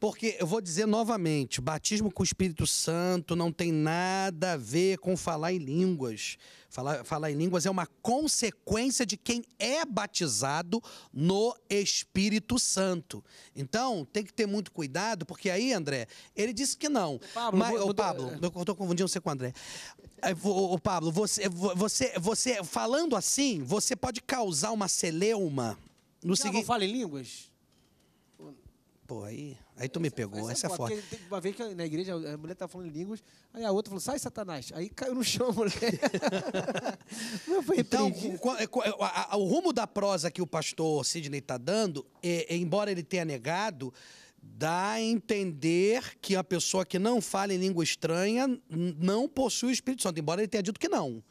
Porque eu vou dizer novamente: batismo com o Espírito Santo não tem nada a ver com falar em línguas. Falar, falar em línguas é uma consequência de quem é batizado no Espírito Santo. Então, tem que ter muito cuidado, porque aí, André, ele disse que não. Pablo, Mas, vou, o Pablo, vou... eu estou confundindo você com o André. O Pablo, você, você, você, falando assim, você pode causar uma celeuma no seguinte. Não fala em línguas? Pô, aí. Aí tu me pegou, essa, essa é forte. tem, uma vez que na igreja a mulher estava falando línguas, aí a outra falou, sai Satanás. Aí caiu no chão a mulher. Não então, é, é, o, rumo da prosa que o pastor Sidney está dando, é, é, embora ele tenha negado, dá a entender que a pessoa que não fala em língua estranha não possui o Espírito Santo, embora ele tenha dito que não.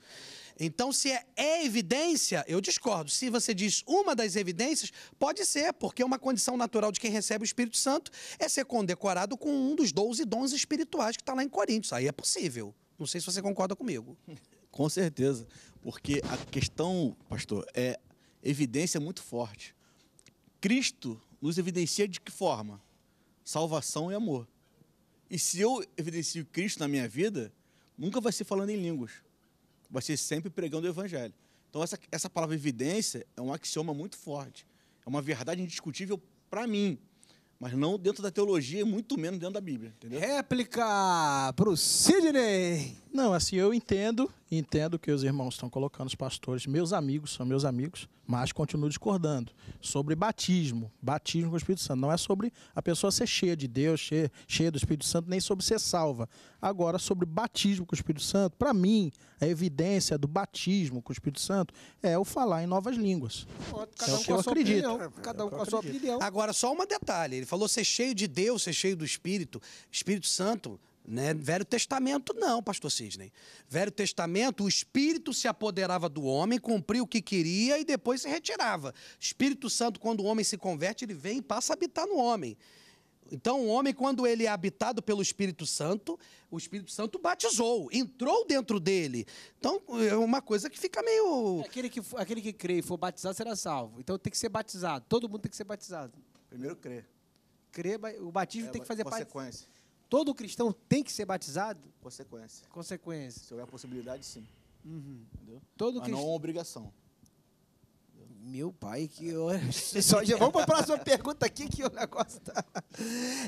Então, se é, é, evidência, eu discordo. Se você diz uma das evidências, pode ser, porque é uma condição natural de quem recebe o Espírito Santo é ser condecorado com um dos 12 dons espirituais que está lá em Coríntios. Aí é possível. Não sei se você concorda comigo. Com certeza. Porque a questão, pastor, é evidência muito forte. Cristo nos evidencia de que forma? Salvação e amor. E se eu evidencio Cristo na minha vida, nunca vai ser falando em línguas vai ser sempre pregando o evangelho. Então, essa, essa palavra evidência é um axioma muito forte. É uma verdade indiscutível para mim, mas não dentro da teologia e muito menos dentro da Bíblia. Entendeu? Réplica para o Sidney! Não, assim, eu entendo entendo que os irmãos estão colocando, os pastores, meus amigos, são meus amigos, mas continuo discordando sobre batismo, batismo com o Espírito Santo. Não é sobre a pessoa ser cheia de Deus, cheia, cheia do Espírito Santo, nem sobre ser salva. Agora, sobre batismo com o Espírito Santo, para mim, a evidência do batismo com o Espírito Santo é o falar em novas línguas. Cada é um eu acredito. Opinião. É, cada é um com a sua opinião. Agora, só um detalhe: ele falou ser cheio de Deus, ser cheio do Espírito, Espírito Santo né? Velho Testamento, não, pastor Sidney. Velho Testamento, o Espírito se apoderava do homem, cumpria o que queria e depois se retirava. Espírito Santo, quando o homem se converte, ele vem e passa a habitar no homem. Então, o homem, quando ele é habitado pelo Espírito Santo, o Espírito Santo batizou, entrou dentro dele. Então, é uma coisa que fica meio. É, aquele que, aquele que crê e for batizado será salvo. Então, tem que ser batizado. Todo mundo tem que ser batizado. Primeiro, crer. Crer, o batismo é, tem que fazer parte. Consequência. Todo cristão tem que ser batizado? Consequência. Consequência. Se houver a possibilidade, sim. Uhum. Entendeu? Todo Mas crist... não é uma obrigação. Meu pai, que é. só Vamos para a próxima pergunta aqui, que o negócio tá...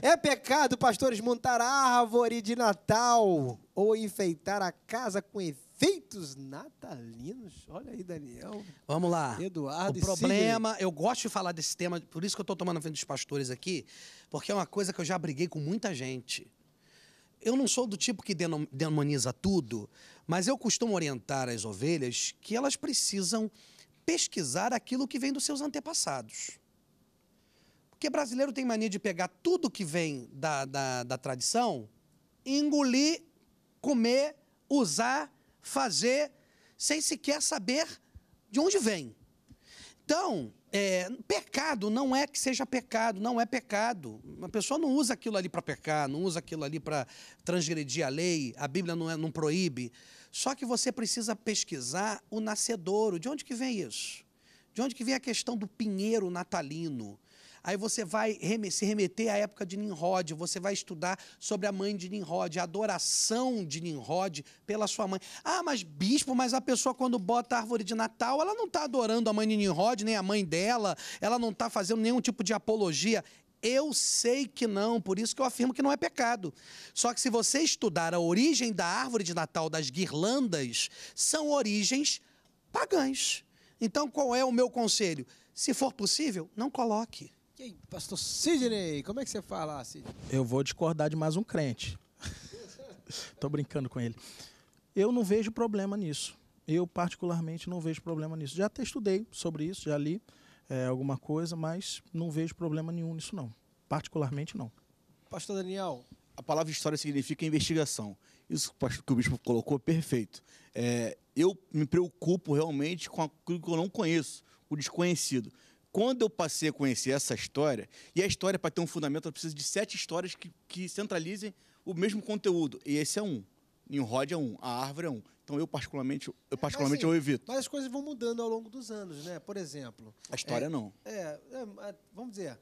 É pecado, pastores, montar árvore de Natal ou enfeitar a casa com efeito? Enfeites natalinos. Olha aí, Daniel. Vamos lá. Eduardo. O problema, eu gosto de falar desse tema, por isso que eu estou tomando a frente dos pastores aqui, porque é uma coisa que eu já briguei com muita gente. Eu não sou do tipo que demoniza tudo, mas eu costumo orientar as ovelhas que elas precisam pesquisar aquilo que vem dos seus antepassados. Porque brasileiro tem mania de pegar tudo que vem da, da, da tradição, engolir, comer, usar fazer sem sequer saber de onde vem. Então, é, pecado não é que seja pecado, não é pecado. Uma pessoa não usa aquilo ali para pecar, não usa aquilo ali para transgredir a lei, a Bíblia não, é, não proíbe. Só que você precisa pesquisar o nascedouro. De onde que vem isso? De onde que vem a questão do pinheiro natalino? Aí você vai se remeter à época de Nimrod, você vai estudar sobre a mãe de Nimrod, a adoração de Nimrod pela sua mãe. Ah, mas bispo, mas a pessoa quando bota a árvore de Natal, ela não está adorando a mãe de Nimrod, nem a mãe dela, ela não está fazendo nenhum tipo de apologia. Eu sei que não, por isso que eu afirmo que não é pecado. Só que se você estudar a origem da árvore de Natal, das guirlandas, são origens pagãs. Então, qual é o meu conselho? Se for possível, não coloque. Quem? Pastor Sidney. Como é que você fala, Sidney? Eu vou discordar de mais um crente. Estou brincando com ele. Eu não vejo problema nisso. Eu, particularmente, não vejo problema nisso. Já até estudei sobre isso, já li é, alguma coisa, mas não vejo problema nenhum nisso, não. Particularmente, não. Pastor Daniel. A palavra história significa investigação. Isso que o bispo colocou, perfeito. É, eu me preocupo realmente com aquilo que eu não conheço, o desconhecido quando eu passei a conhecer essa história, e a história, para ter um fundamento, ela precisa de sete histórias que, que centralizem o mesmo conteúdo. E esse é um. em Rod é um, a árvore é um. Então eu particularmente, eu particularmente é, mas, assim, eu evito. Mas as coisas vão mudando ao longo dos anos, né? Por exemplo. A história é, não. É, é, é vamos dizer,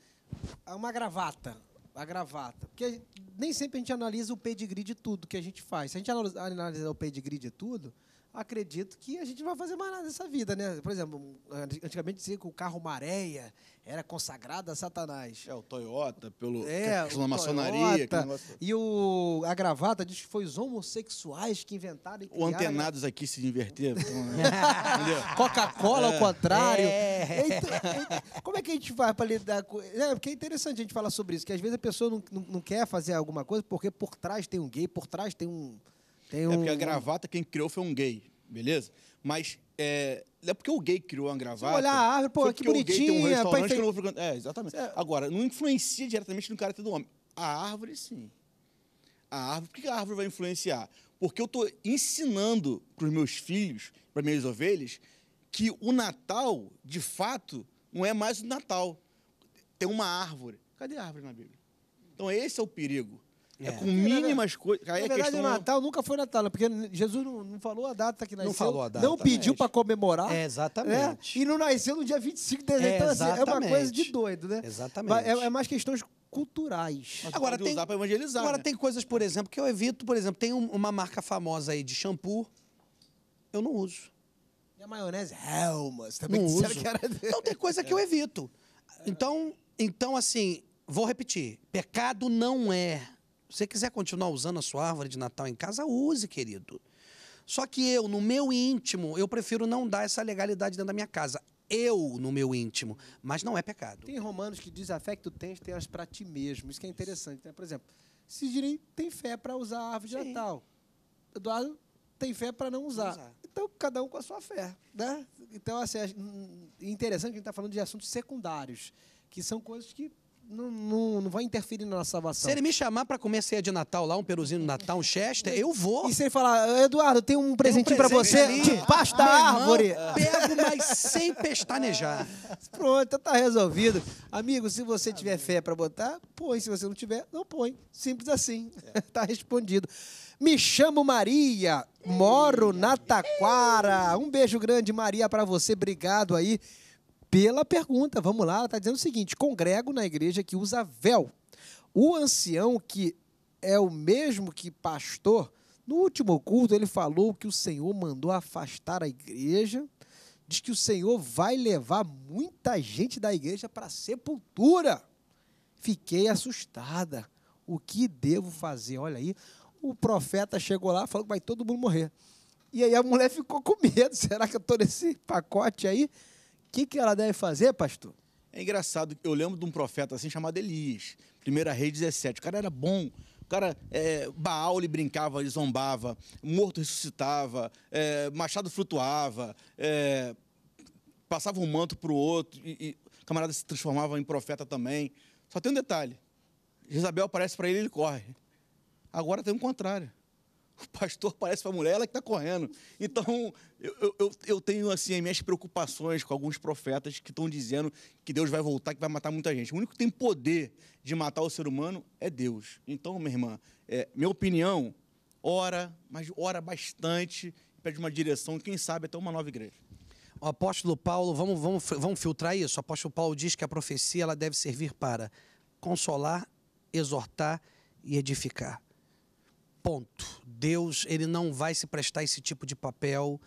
é uma gravata. A gravata. Porque nem sempre a gente analisa o pedigree de tudo que a gente faz. Se a gente analisar o pedigree de tudo, acredito que a gente não vai fazer mais nada nessa vida, né? Por exemplo, antigamente dizia que o carro maréia era consagrado a Satanás. É, o Toyota, pelo é, pela é maçonaria. Toyota, negócio... E o, a gravata diz que foi os homossexuais que inventaram e criaram. Né? antenados aqui se inverteram. Então, né? Coca-Cola ao é. contrário. É. Então, como é que a gente vai para lidar com... É, porque é interessante a gente falar sobre isso, que às vezes a pessoa não, não, não quer fazer alguma coisa porque por trás tem um gay, por trás tem um tem um... É porque a gravata quem criou foi um gay, beleza? Mas é, é porque o gay criou a gravata. Olha a árvore, pô, é que bonitinha. Um é restaurante que eu não vou É, exatamente. É. Agora, não influencia diretamente no caráter do homem. A árvore, sim. A árvore, por que a árvore vai influenciar? Porque eu estou ensinando para os meus filhos, para minhas ovelhas, que o Natal, de fato, não é mais o Natal. Tem uma árvore. Cadê a árvore na Bíblia? Então, esse é o perigo. É, é com mínimas coisas. É Na verdade, questão... o Natal nunca foi Natal, né? porque Jesus não, não, falou a data que nasceu. Não falou a data. Não pediu para comemorar. É, exatamente. Né? E não nasceu no dia 25 de dezembro. É, então, assim, é uma coisa de doido, né? Exatamente. É, é mais questões culturais. Mas agora tem, usar pra evangelizar. Agora né? tem coisas, por exemplo, que eu evito. Por exemplo, tem um, uma marca famosa aí de shampoo. Eu não uso. E a maionese Helmas também não uso. Que era... Então tem coisa que eu é. evito. Então, então assim, vou repetir. Pecado não é se você quiser continuar usando a sua árvore de Natal em casa, use, querido. Só que eu, no meu íntimo, eu prefiro não dar essa legalidade dentro da minha casa. Eu, no meu íntimo. Mas não é pecado. Tem romanos que dizem a fé que tu tens, as para ti mesmo. Isso que é interessante. Né? Por exemplo, Sidirim tem fé para usar a árvore Sim. de Natal. Eduardo tem fé para não usar. usar. Então, cada um com a sua fé. Né? Então, assim, é interessante que a gente está falando de assuntos secundários, que são coisas que não, não, não vai interferir na nossa salvação. Se ele me chamar para comer ceia de Natal lá, um peruzinho de Natal, um Chester, eu vou. E se ele falar, Eduardo, tem um presentinho um para você debaixo da árvore. Pego, mas sem pestanejar. Pronto, então tá resolvido. Amigo, se você tiver fé para botar, põe. Se você não tiver, não põe. Simples assim. tá respondido. Me chamo Maria, moro na Taquara. Um beijo grande, Maria, para você. Obrigado aí pela pergunta. Vamos lá, ela está dizendo o seguinte: congrego na igreja que usa véu. O ancião, que é o mesmo que pastor, no último culto ele falou que o Senhor mandou afastar a igreja, diz que o Senhor vai levar muita gente da igreja para a sepultura. Fiquei assustada. O que devo fazer? Olha aí, o profeta chegou lá, falou que vai todo mundo morrer. E aí a mulher ficou com medo. Será que eu estou nesse pacote aí? que, que ela deve fazer, pastor? É engraçado, eu lembro de um profeta assim chamado Elias, primeira rei 17. O cara era bom, o cara, é, Baal ele brincava, ele zombava, morto ressuscitava, é, machado flutuava, é, passava um manto para o outro, e, e, o camarada se transformava em profeta também. Só tem um detalhe: Jezabel aparece para ele e ele corre. Agora tem um contrário o pastor parece para a mulher, ela que está correndo. Então, eu, eu, eu, tenho, assim, minhas preocupações com alguns profetas que estão dizendo que Deus vai voltar, que vai matar muita gente. O único que tem poder de matar o ser humano é Deus. Então, minha irmã, é, minha opinião, ora, mas ora bastante, pede uma direção, quem sabe até uma nova igreja. O apóstolo Paulo, vamos, vamos, vamos filtrar isso. O apóstolo Paulo diz que a profecia ela deve servir para consolar, exortar e edificar. Ponto. Deus, ele não vai se prestar esse tipo de papel,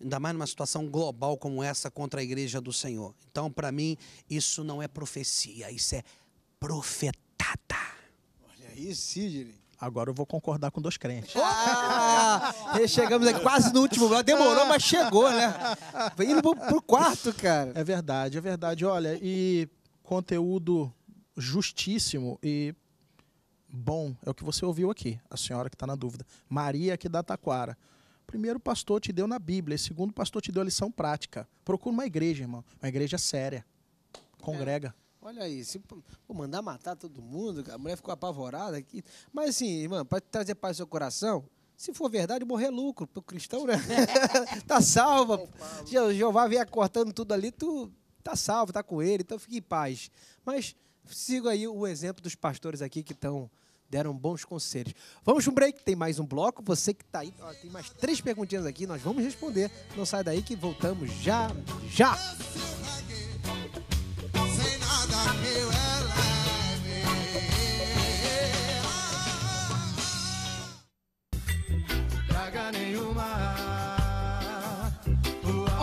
ainda mais numa situação global como essa contra a igreja do Senhor. Então, para mim, isso não é profecia, isso é profetada. Olha aí, Sidney. Agora eu vou concordar com dois crentes. Ah, ah! chegamos aqui quase no último Demorou, mas chegou, né? Indo pro, pro quarto, cara. É verdade, é verdade. Olha, e conteúdo justíssimo e bom é o que você ouviu aqui, a senhora que está na dúvida. Maria aqui da Taquara. Primeiro pastor te deu na Bíblia, e segundo pastor te deu a lição prática. Procura uma igreja, irmão, uma igreja séria. Congrega. É. Olha aí, se mandar matar todo mundo, a mulher ficou apavorada aqui. Mas assim, irmão, para trazer paz ao seu coração, se for verdade, morrer é lucro o cristão, né? tá salva. Jeová vier cortando tudo ali, tu tá salvo, tá com ele, então fique em paz. Mas sigo aí o exemplo dos pastores aqui que estão deram bons conselhos. Vamos para um break, tem mais um bloco. Você que está aí, ó, tem mais três perguntinhas aqui, nós vamos responder. Não sai daí que voltamos já, já.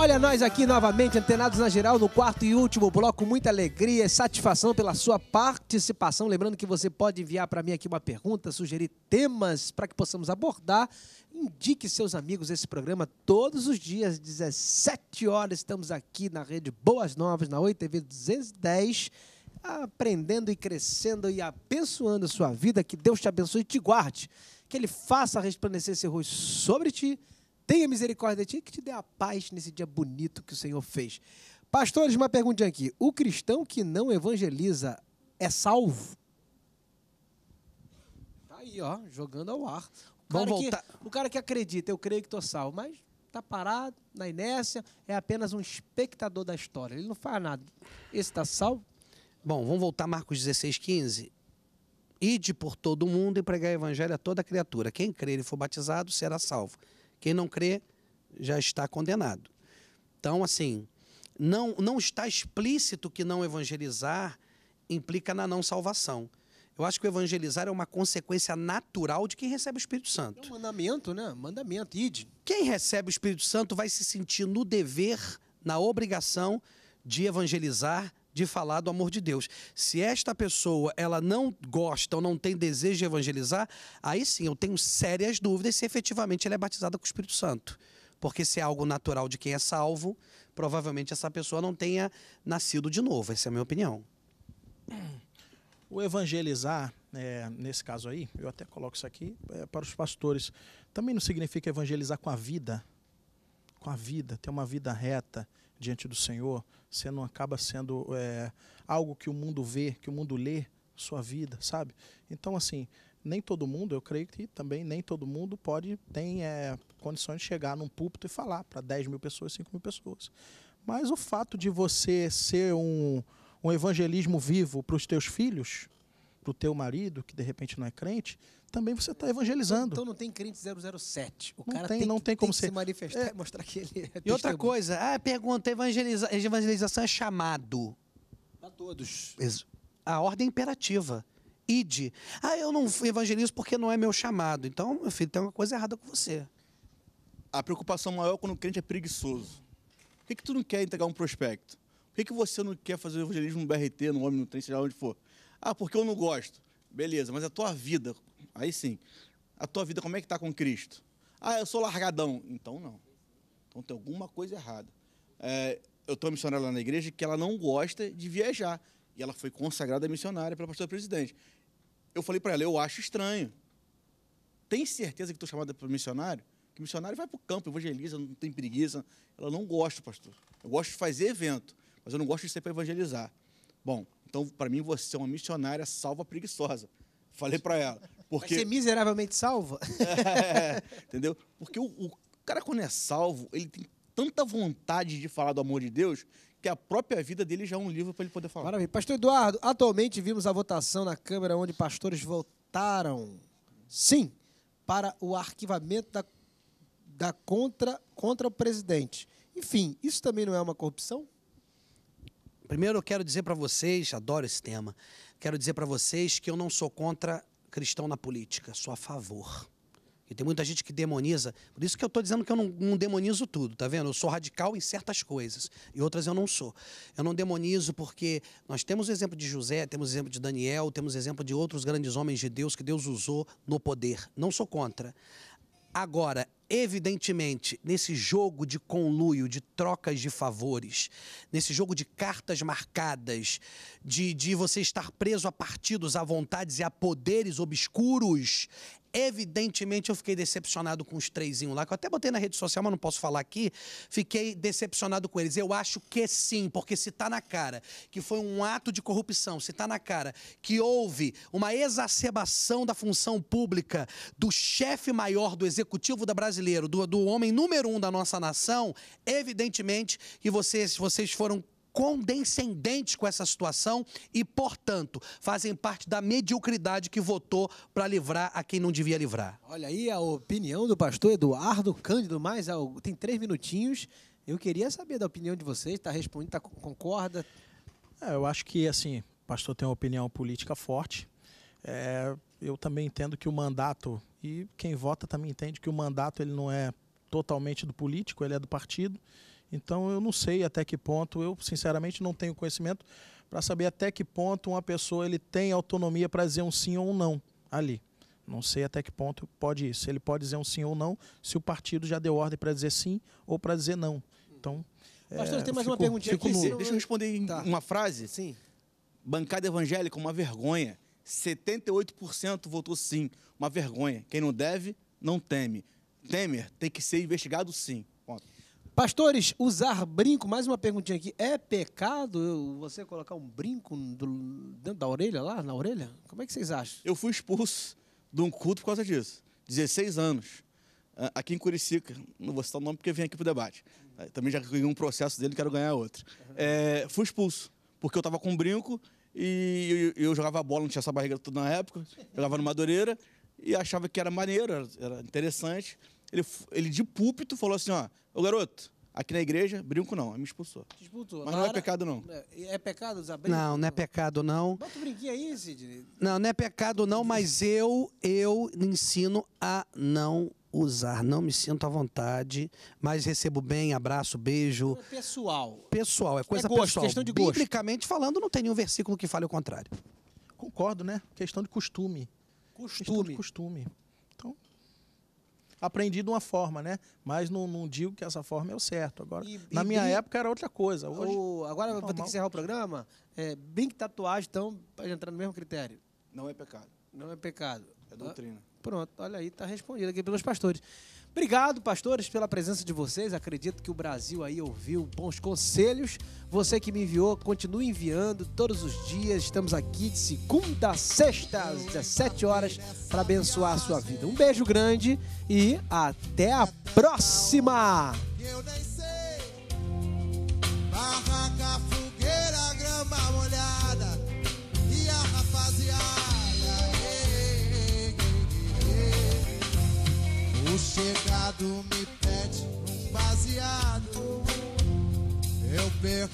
Olha nós aqui novamente, antenados na geral, no quarto e último bloco. Muita alegria e satisfação pela sua participação. Lembrando que você pode enviar para mim aqui uma pergunta, sugerir temas para que possamos abordar. Indique seus amigos esse programa todos os dias, 17 horas. Estamos aqui na rede Boas Novas, na 8 TV 210 aprendendo e crescendo e abençoando a sua vida. Que Deus te abençoe e te guarde. Que Ele faça resplandecer seu rosto sobre ti tenha misericórdia de ti e que te dê a paz nesse dia bonito que o Senhor fez. Pastores, uma perguntinha aqui. O cristão que não evangeliza é salvo? Tá aí, ó, jogando ao ar. O cara, Vamos voltar. Que, o cara que acredita, eu creio que estou salvo, mas está parado na inércia, é apenas um espectador da história. Ele não faz nada. Esse está salvo? Bom, vamos voltar a Marcos 16, 15. Ide por todo o mundo e pregar o evangelho a toda criatura. Quem crer e for batizado será salvo. Quem não crê já está condenado. Então, assim, não, não está explícito que não evangelizar implica na não salvação. Eu acho que o evangelizar é uma consequência natural de quem recebe o Espírito Santo. É um mandamento, né? Mandamento, Quem recebe o Espírito Santo vai se sentir no dever, na obrigação de evangelizar de falar do amor de Deus. Se esta pessoa ela não gosta ou não tem desejo de evangelizar, aí sim eu tenho sérias dúvidas se efetivamente ela é batizada com o Espírito Santo. Porque se é algo natural de quem é salvo, provavelmente essa pessoa não tenha nascido de novo. Essa é a minha opinião. O evangelizar, é, nesse caso aí, eu até coloco isso aqui é, para os pastores, também não significa evangelizar com a vida. Com a vida, ter uma vida reta, diante do Senhor, você não acaba sendo é, algo que o mundo vê, que o mundo lê sua vida, sabe? Então, assim, nem todo mundo, eu creio que também nem todo mundo pode, tem é, condições de chegar num púlpito e falar para 10 mil pessoas, 5 mil pessoas. Mas o fato de você ser um, um evangelismo vivo para os teus filhos, para o teu marido, que de repente não é crente, também você está evangelizando. Então, então, não tem crente 007. O não cara tem, tem, não que, tem como tem ser. se manifestar é. e mostrar que ele é E testemunho. outra coisa, ah, pergunta, evangeliza, evangelização é chamado. Para todos. A ordem é imperativa. Ide. Ah, eu não evangelizo porque não é meu chamado. Então, meu filho, tem uma coisa errada com você. A preocupação maior é quando o crente é preguiçoso. Por que, que tu não quer entregar um prospecto? Por que, que você não quer fazer o evangelismo no BRT, no Homem no Trem, seja onde for? Ah, porque eu não gosto. Beleza, mas a tua vida, aí sim, a tua vida como é que está com Cristo? Ah, eu sou largadão. Então não. Então tem alguma coisa errada. É, eu estou missionária lá na igreja que ela não gosta de viajar. E ela foi consagrada missionária pela pastora presidente. Eu falei para ela, eu acho estranho. Tem certeza que estou chamada para missionário? Que missionário vai para o campo, evangeliza, não tem preguiça. Ela não gosta, pastor. Eu gosto de fazer evento, mas eu não gosto de ser para evangelizar. Bom, então, para mim, você é uma missionária salva preguiçosa. Falei para ela. Porque... Vai ser miseravelmente salva? é, entendeu? Porque o, o cara, quando é salvo, ele tem tanta vontade de falar do amor de Deus que a própria vida dele já é um livro para ele poder falar. Maravilha. Pastor Eduardo, atualmente vimos a votação na Câmara onde pastores votaram sim para o arquivamento da, da contra, contra o presidente. Enfim, isso também não é uma corrupção? Primeiro eu quero dizer para vocês, adoro esse tema, quero dizer para vocês que eu não sou contra cristão na política, sou a favor. E tem muita gente que demoniza, por isso que eu estou dizendo que eu não, não, demonizo tudo, tá vendo? Eu sou radical em certas coisas, e outras eu não sou. Eu não demonizo porque nós temos o exemplo de José, temos o exemplo de Daniel, temos o exemplo de outros grandes homens de Deus que Deus usou no poder. Não sou contra. Agora, Evidentemente, nesse jogo de conluio, de trocas de favores, nesse jogo de cartas marcadas, de, de você estar preso a partidos, a vontades e a poderes obscuros, Evidentemente, eu fiquei decepcionado com os três lá, que eu até botei na rede social, mas não posso falar aqui. Fiquei decepcionado com eles. Eu acho que sim, porque se tá na cara que foi um ato de corrupção, se tá na cara que houve uma exacerbação da função pública do chefe maior do executivo da brasileiro, do, do homem número um da nossa nação, evidentemente que vocês, vocês foram condescendentes com essa situação e, portanto, fazem parte da mediocridade que votou para livrar a quem não devia livrar. Olha aí a opinião do pastor Eduardo Cândido, mais tem três minutinhos. Eu queria saber da opinião de vocês, está respondendo, tá, concorda? É, eu acho que, assim, o pastor tem uma opinião política forte. É, eu também entendo que o mandato, e quem vota também entende que o mandato ele não é totalmente do político, ele é do partido. Então eu não sei até que ponto, eu sinceramente não tenho conhecimento para saber até que ponto uma pessoa ele tem autonomia para dizer um sim ou um não ali. Não sei até que ponto pode isso. Ele pode dizer um sim ou não, se o partido já deu ordem para dizer sim ou para dizer não. Então. É, Pastor, é, tem mais fico, uma perguntinha aqui. Deixa eu responder em tá. uma frase. Sim. Bancada evangélica, uma vergonha. 78% votou sim. Uma vergonha. Quem não deve, não teme. Temer tem que ser investigado sim. Pastores, usar brinco, mais uma perguntinha aqui. É pecado você colocar um brinco do, dentro da orelha, lá na orelha? Como é que vocês acham? Eu fui expulso de um culto por causa disso. 16 anos. Ah, aqui em Curicica. Não vou citar o nome porque vem aqui para o debate. Eh, também já ganhei um processo dele, quero ganhar outro. É, fui expulso porque eu estava com um brinco e eu, eu jogava bola, não tinha essa barriga toda na época. Jogava no Madureira e achava que era maneiro, era interessante ele, ele de púlpito falou assim, ó, ô garoto, aqui na igreja, brinco não, aí me expulsou. Te expulsou. Mas não é pecado não. É, é, é, pecado usar brinco? Não, não é pecado não. Bota o brinquinho aí, Sidney. Não, não é pecado não, mas eu, eu ensino a não usar. Não me sinto à vontade, mas recebo bem, abraço, beijo. É pessoal. Pessoal, é, é coisa é gosto, pessoal. Questão de gosto. Biblicamente falando, não tem nenhum versículo que fale o contrário. Concordo, né? Questão de costume. Costume. Questão de costume aprendi de uma forma, né? Mas não, não digo que essa forma é o certo. Agora, e, na e minha época era outra coisa. Hoje, o... Agora é vou ter que encerrar o programa. É, que tatuagem, então, para entrar no mesmo critério. Não é pecado. Não é pecado. É doutrina. pronto, olha aí, está respondido aqui pelos pastores. Obrigado, pastores, pela presença de vocês. Acredito que o Brasil aí ouviu bons conselhos. Você que me enviou, continue enviando todos os dias. Estamos aqui de segunda a sexta, às 17 horas, para abençoar a sua vida. Um beijo grande e até a próxima! Eu nem sei. O chegado me pede um baseado. Eu pergunto.